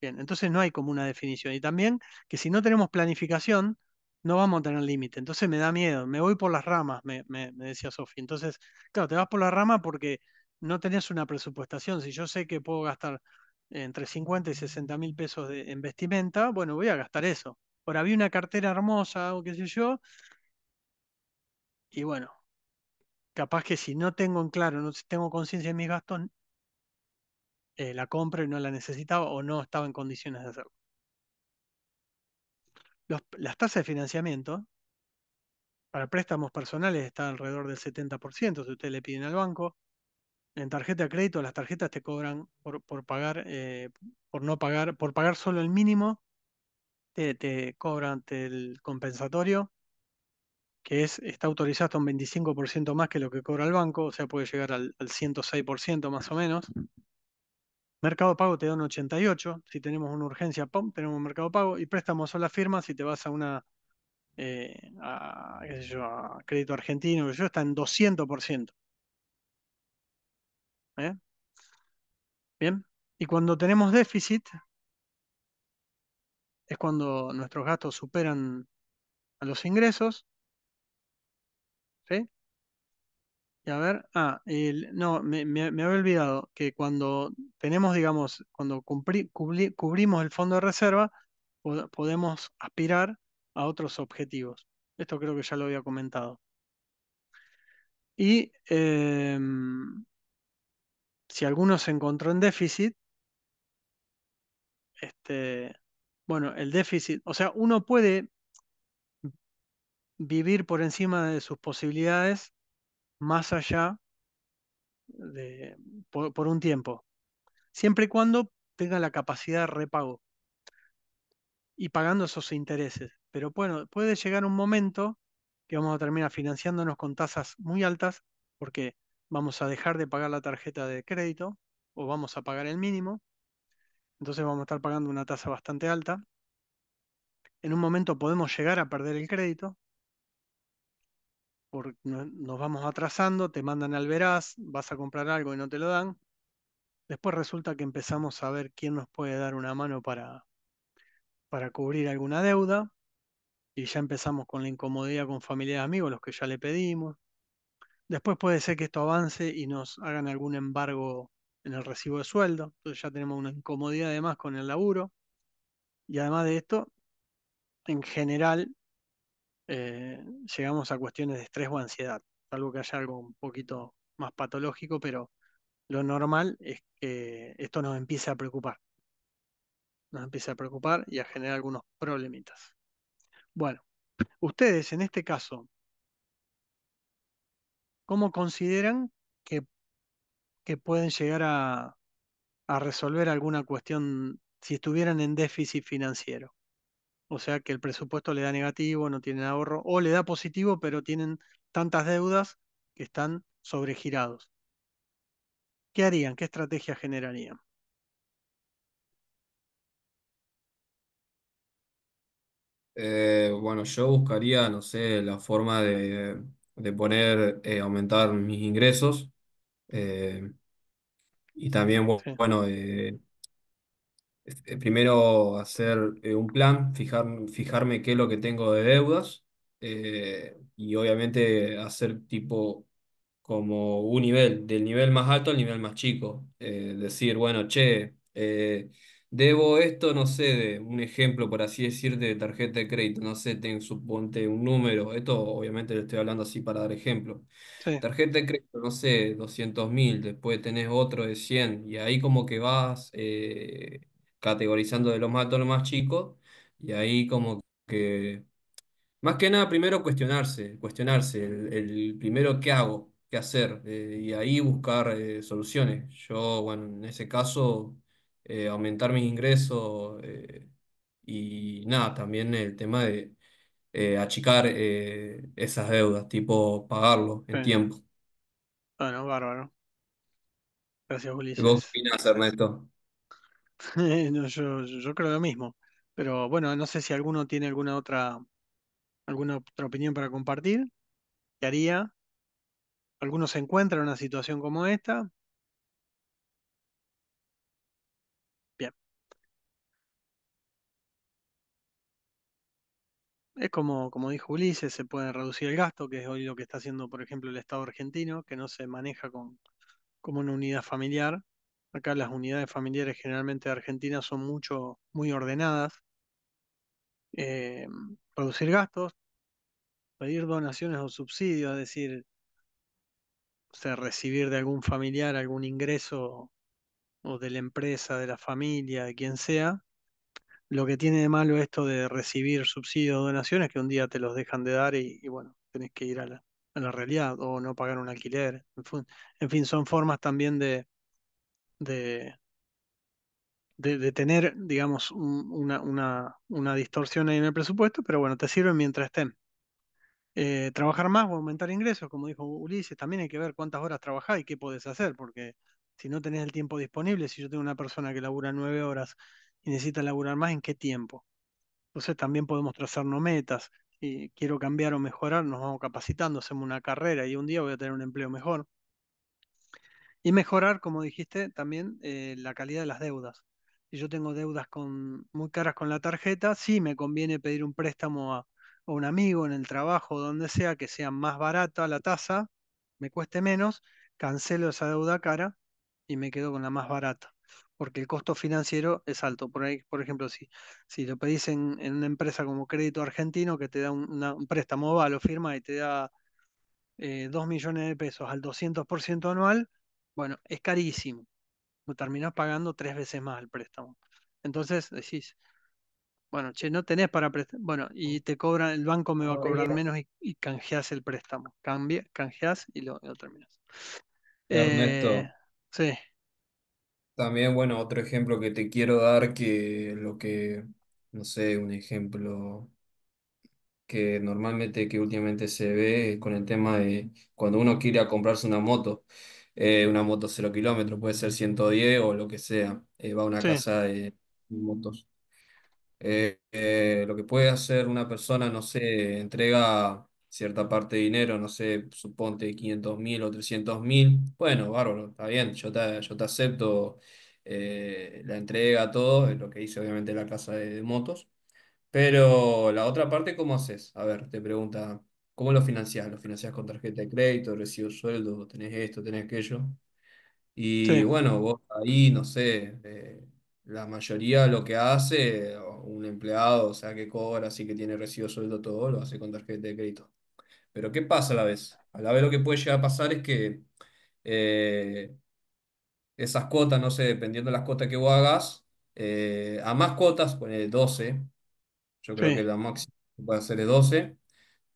Bien, entonces no hay como una definición. Y también que si no tenemos planificación, no vamos a tener límite. Entonces me da miedo, me voy por las ramas, me, decía Sofía. Entonces, claro, te vas por la rama porque no tenés una presupuestación. Si yo sé que puedo gastar entre 50 y 60 mil pesos de, en vestimenta, bueno, voy a gastar eso. Ahora vi una cartera hermosa o qué sé yo, y bueno, capaz que si no tengo en claro, no tengo conciencia de mis gastos, eh, la compro y no la necesitaba o no estaba en condiciones de hacerlo. las tasas de financiamiento para préstamos personales están alrededor del 70%, si ustedes le piden al banco, en tarjeta de crédito, las tarjetas te cobran por, por pagar, eh, por no pagar, por pagar solo el mínimo, te, te cobran el compensatorio, que es, está autorizado un 25% más que lo que cobra el banco, o sea, puede llegar al, al 106% más o menos. Mercado Pago te da un 88, si tenemos una urgencia, ¡pum! tenemos Mercado Pago, y préstamos la firma, si te vas a una, eh, a, qué sé Crédito Argentino, yo, está en 200%. ¿eh? Bien. Y cuando tenemos déficit, es cuando nuestros gastos superan a los ingresos. ¿Sí? Y a ver, ah, no, me, me, había olvidado que cuando tenemos, digamos, cuando cubrimos el fondo de reserva, podemos aspirar a otros objetivos. Esto creo que ya lo había comentado. Y eh, si alguno se encontró en déficit, este, bueno, el déficit, o sea, uno puede vivir por encima de sus posibilidades más allá por, por, un tiempo, siempre y cuando tenga la capacidad de repago y pagando esos intereses. Pero bueno, puede llegar un momento que vamos a terminar financiándonos con tasas muy altas porque vamos a dejar de pagar la tarjeta de crédito o vamos a pagar el mínimo. Entonces vamos a estar pagando una tasa bastante alta. En un momento podemos llegar a perder el crédito, porque nos vamos atrasando, te mandan al veraz, vas a comprar algo y no te lo dan. Después resulta que empezamos a ver quién nos puede dar una mano para, para cubrir alguna deuda y ya empezamos con la incomodidad con familia y amigos, los que ya le pedimos. Después puede ser que esto avance y nos hagan algún embargo en el recibo de sueldo. Entonces ya tenemos una incomodidad además con el laburo. Y además de esto, en general, eh, llegamos a cuestiones de estrés o ansiedad, salvo que haya algo un poquito más patológico, pero lo normal es que esto nos empiece a preocupar. Nos empiece a preocupar y a generar algunos problemitas. Bueno, ustedes en este caso, ¿Cómo consideran que, que pueden llegar a, resolver alguna cuestión si estuvieran en déficit financiero? O sea, que el presupuesto le da negativo, no tienen ahorro, o le da positivo, pero tienen tantas deudas que están sobregirados. ¿Qué harían? ¿Qué estrategia generarían? Eh, bueno, yo buscaría, no sé, la forma de, de poner, eh, aumentar mis ingresos. Eh, y también, bueno, eh, primero hacer un plan, fijar, fijarme qué es lo que tengo de deudas y obviamente hacer tipo como un nivel, del nivel más alto al nivel más chico. decir, bueno, che, Debo esto, no sé, de un ejemplo, por así decir, de tarjeta de crédito. No sé, ten, suponte un número. Esto obviamente le estoy hablando así para dar ejemplo. Tarjeta de crédito, no sé, 200 mil, después tenés otro de 100 y ahí como que vas eh, categorizando de los más altos los más chicos y ahí como que... Más que nada, primero cuestionarse, cuestionarse, el, primero qué hago, qué hacer, eh, y ahí buscar eh, soluciones. Yo, bueno, en ese caso eh, aumentar mis ingresos eh, y nada, también el tema de eh, achicar esas deudas, tipo pagarlo en tiempo. Bueno, bárbaro. Gracias, ¿Vos qué opinás, Ernesto? yo, creo lo mismo. Pero bueno, no sé si alguno tiene alguna otra, alguna otra opinión para compartir. ¿Qué haría? ¿Alguno se encuentra en una situación como esta Es como, como dijo Ulises, se puede reducir el gasto, que es hoy lo que está haciendo, por ejemplo, el Estado argentino, que no se maneja como una unidad familiar. Acá las unidades familiares generalmente de Argentina son mucho, muy ordenadas. Eh, reducir gastos, pedir donaciones o subsidios, es decir, recibir de algún familiar algún ingreso o de la empresa, de la familia, de quien sea, lo que tiene de malo esto de recibir subsidios o donaciones que un día te los dejan de dar y, bueno, tenés que ir a la, realidad o no pagar un alquiler. En fin, son formas también de, de, de, tener, digamos, una, una, una, distorsión ahí en el presupuesto, pero bueno, te sirven mientras estén. Eh, trabajar más o aumentar ingresos, como dijo Ulises, también hay que ver cuántas horas trabajás y qué podés hacer, porque si no tenés el tiempo disponible, si yo tengo una persona que labura nueve horas y necesita laburar más, ¿en qué tiempo? Entonces también podemos trazarnos metas. Si eh, quiero cambiar o mejorar, nos vamos capacitando, hacemos una carrera y un día voy a tener un empleo mejor. Y mejorar, como dijiste, también eh, la calidad de las deudas. Si yo tengo deudas con, muy caras con la tarjeta, sí me conviene pedir un préstamo a, a un amigo en el trabajo, donde sea, que sea más barata la tasa, me cueste menos, cancelo esa deuda cara y me quedo con la más barata porque el costo financiero es alto. Por, ahí, por ejemplo, si, si lo pedís en, una empresa como Crédito Argentino, que te da un, préstamo, va, lo firma y te da eh, 2 millones de pesos al 200% anual, bueno, es carísimo. terminás pagando tres veces más el préstamo. Entonces decís, bueno, che, no tenés para Bueno, y te cobran, el banco me va a cobrar menos y, canjeás el préstamo. Cambia, canjeás y lo, terminas. Eh, sí. También, bueno, otro ejemplo que te quiero dar que lo que, no sé, un ejemplo que normalmente, que últimamente se ve con el tema de cuando uno quiere comprarse una moto, eh, una moto 0 kilómetros, puede ser 110 o lo que sea, eh, va a una casa de motos. Eh, lo que puede hacer una persona, no sé, entrega cierta parte de dinero, no sé, suponte 500 mil o 300 mil, bueno, bárbaro, está bien, yo te, yo acepto eh, la entrega, todo, lo que hice obviamente la casa de, motos, pero la otra parte, ¿cómo haces? A ver, te pregunta, ¿cómo lo financiás? ¿Lo financiás con tarjeta de crédito, recibo sueldo, tenés esto, tenés aquello? Y bueno, vos ahí, no sé, eh, la mayoría lo que hace, un empleado, o sea, que cobra, así que tiene recibo sueldo, todo, lo hace con tarjeta de crédito. Pero ¿qué pasa a la vez? A la vez lo que puede llegar a pasar es que eh, esas cuotas, no sé, dependiendo de las cuotas que vos hagas, eh, a más cuotas, ponés 12, yo creo que la máxima que puede hacer es 12,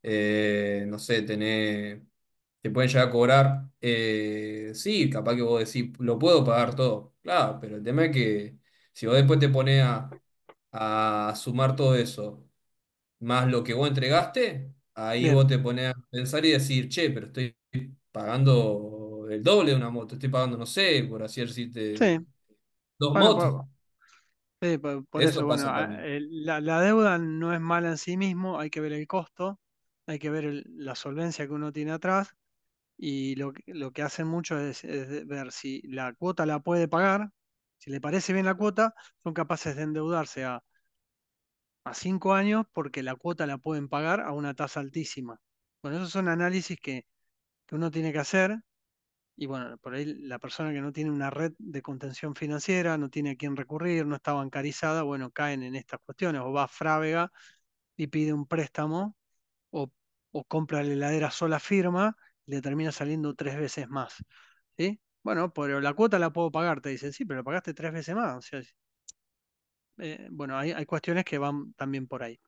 eh, no sé, tener te pueden llegar a cobrar, sí, capaz que vos decís, lo puedo pagar todo, claro, pero el tema es que si vos después te pones a, a sumar todo eso, más lo que vos entregaste, Ahí vos te pones a pensar y decir, che, pero estoy pagando el doble de una moto, estoy pagando, no sé, por así decirte, dos motos. sí, por, eso, la, deuda no es mala en sí mismo, hay que ver el costo, hay que ver la solvencia que uno tiene atrás y lo, lo que hacen mucho es, ver si la cuota la puede pagar, si le parece bien la cuota, son capaces de endeudarse a a cinco años porque la cuota la pueden pagar a una tasa altísima. Bueno, esos son análisis que, uno tiene que hacer y bueno, por ahí la persona que no tiene una red de contención financiera, no tiene a quién recurrir, no está bancarizada, bueno, caen en estas cuestiones o va a Frávega y pide un préstamo o, compra la heladera sola firma y le termina saliendo tres veces más. ¿sí? Bueno, pero la cuota la puedo pagar, te dicen, sí, pero pagaste tres veces más. O sea, eh, bueno, hay, cuestiones que van también por ahí.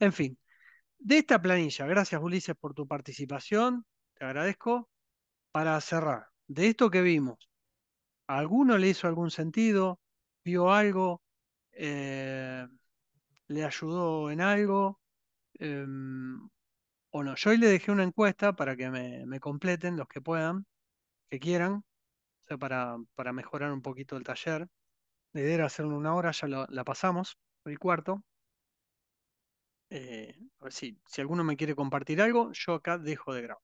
En fin, de esta planilla, gracias Ulises por tu participación, te agradezco. Para cerrar, de esto que vimos, alguno le hizo algún sentido? ¿Vio algo? Eh, ¿Le ayudó en algo? Em, o no, yo hoy le dejé una encuesta para que me, completen los que puedan, que quieran, para mejorar un poquito el taller. La idea era hacerlo en una hora, ya la pasamos, el cuarto. Eh, a ver si, si alguno me quiere compartir algo, yo acá dejo de grabar.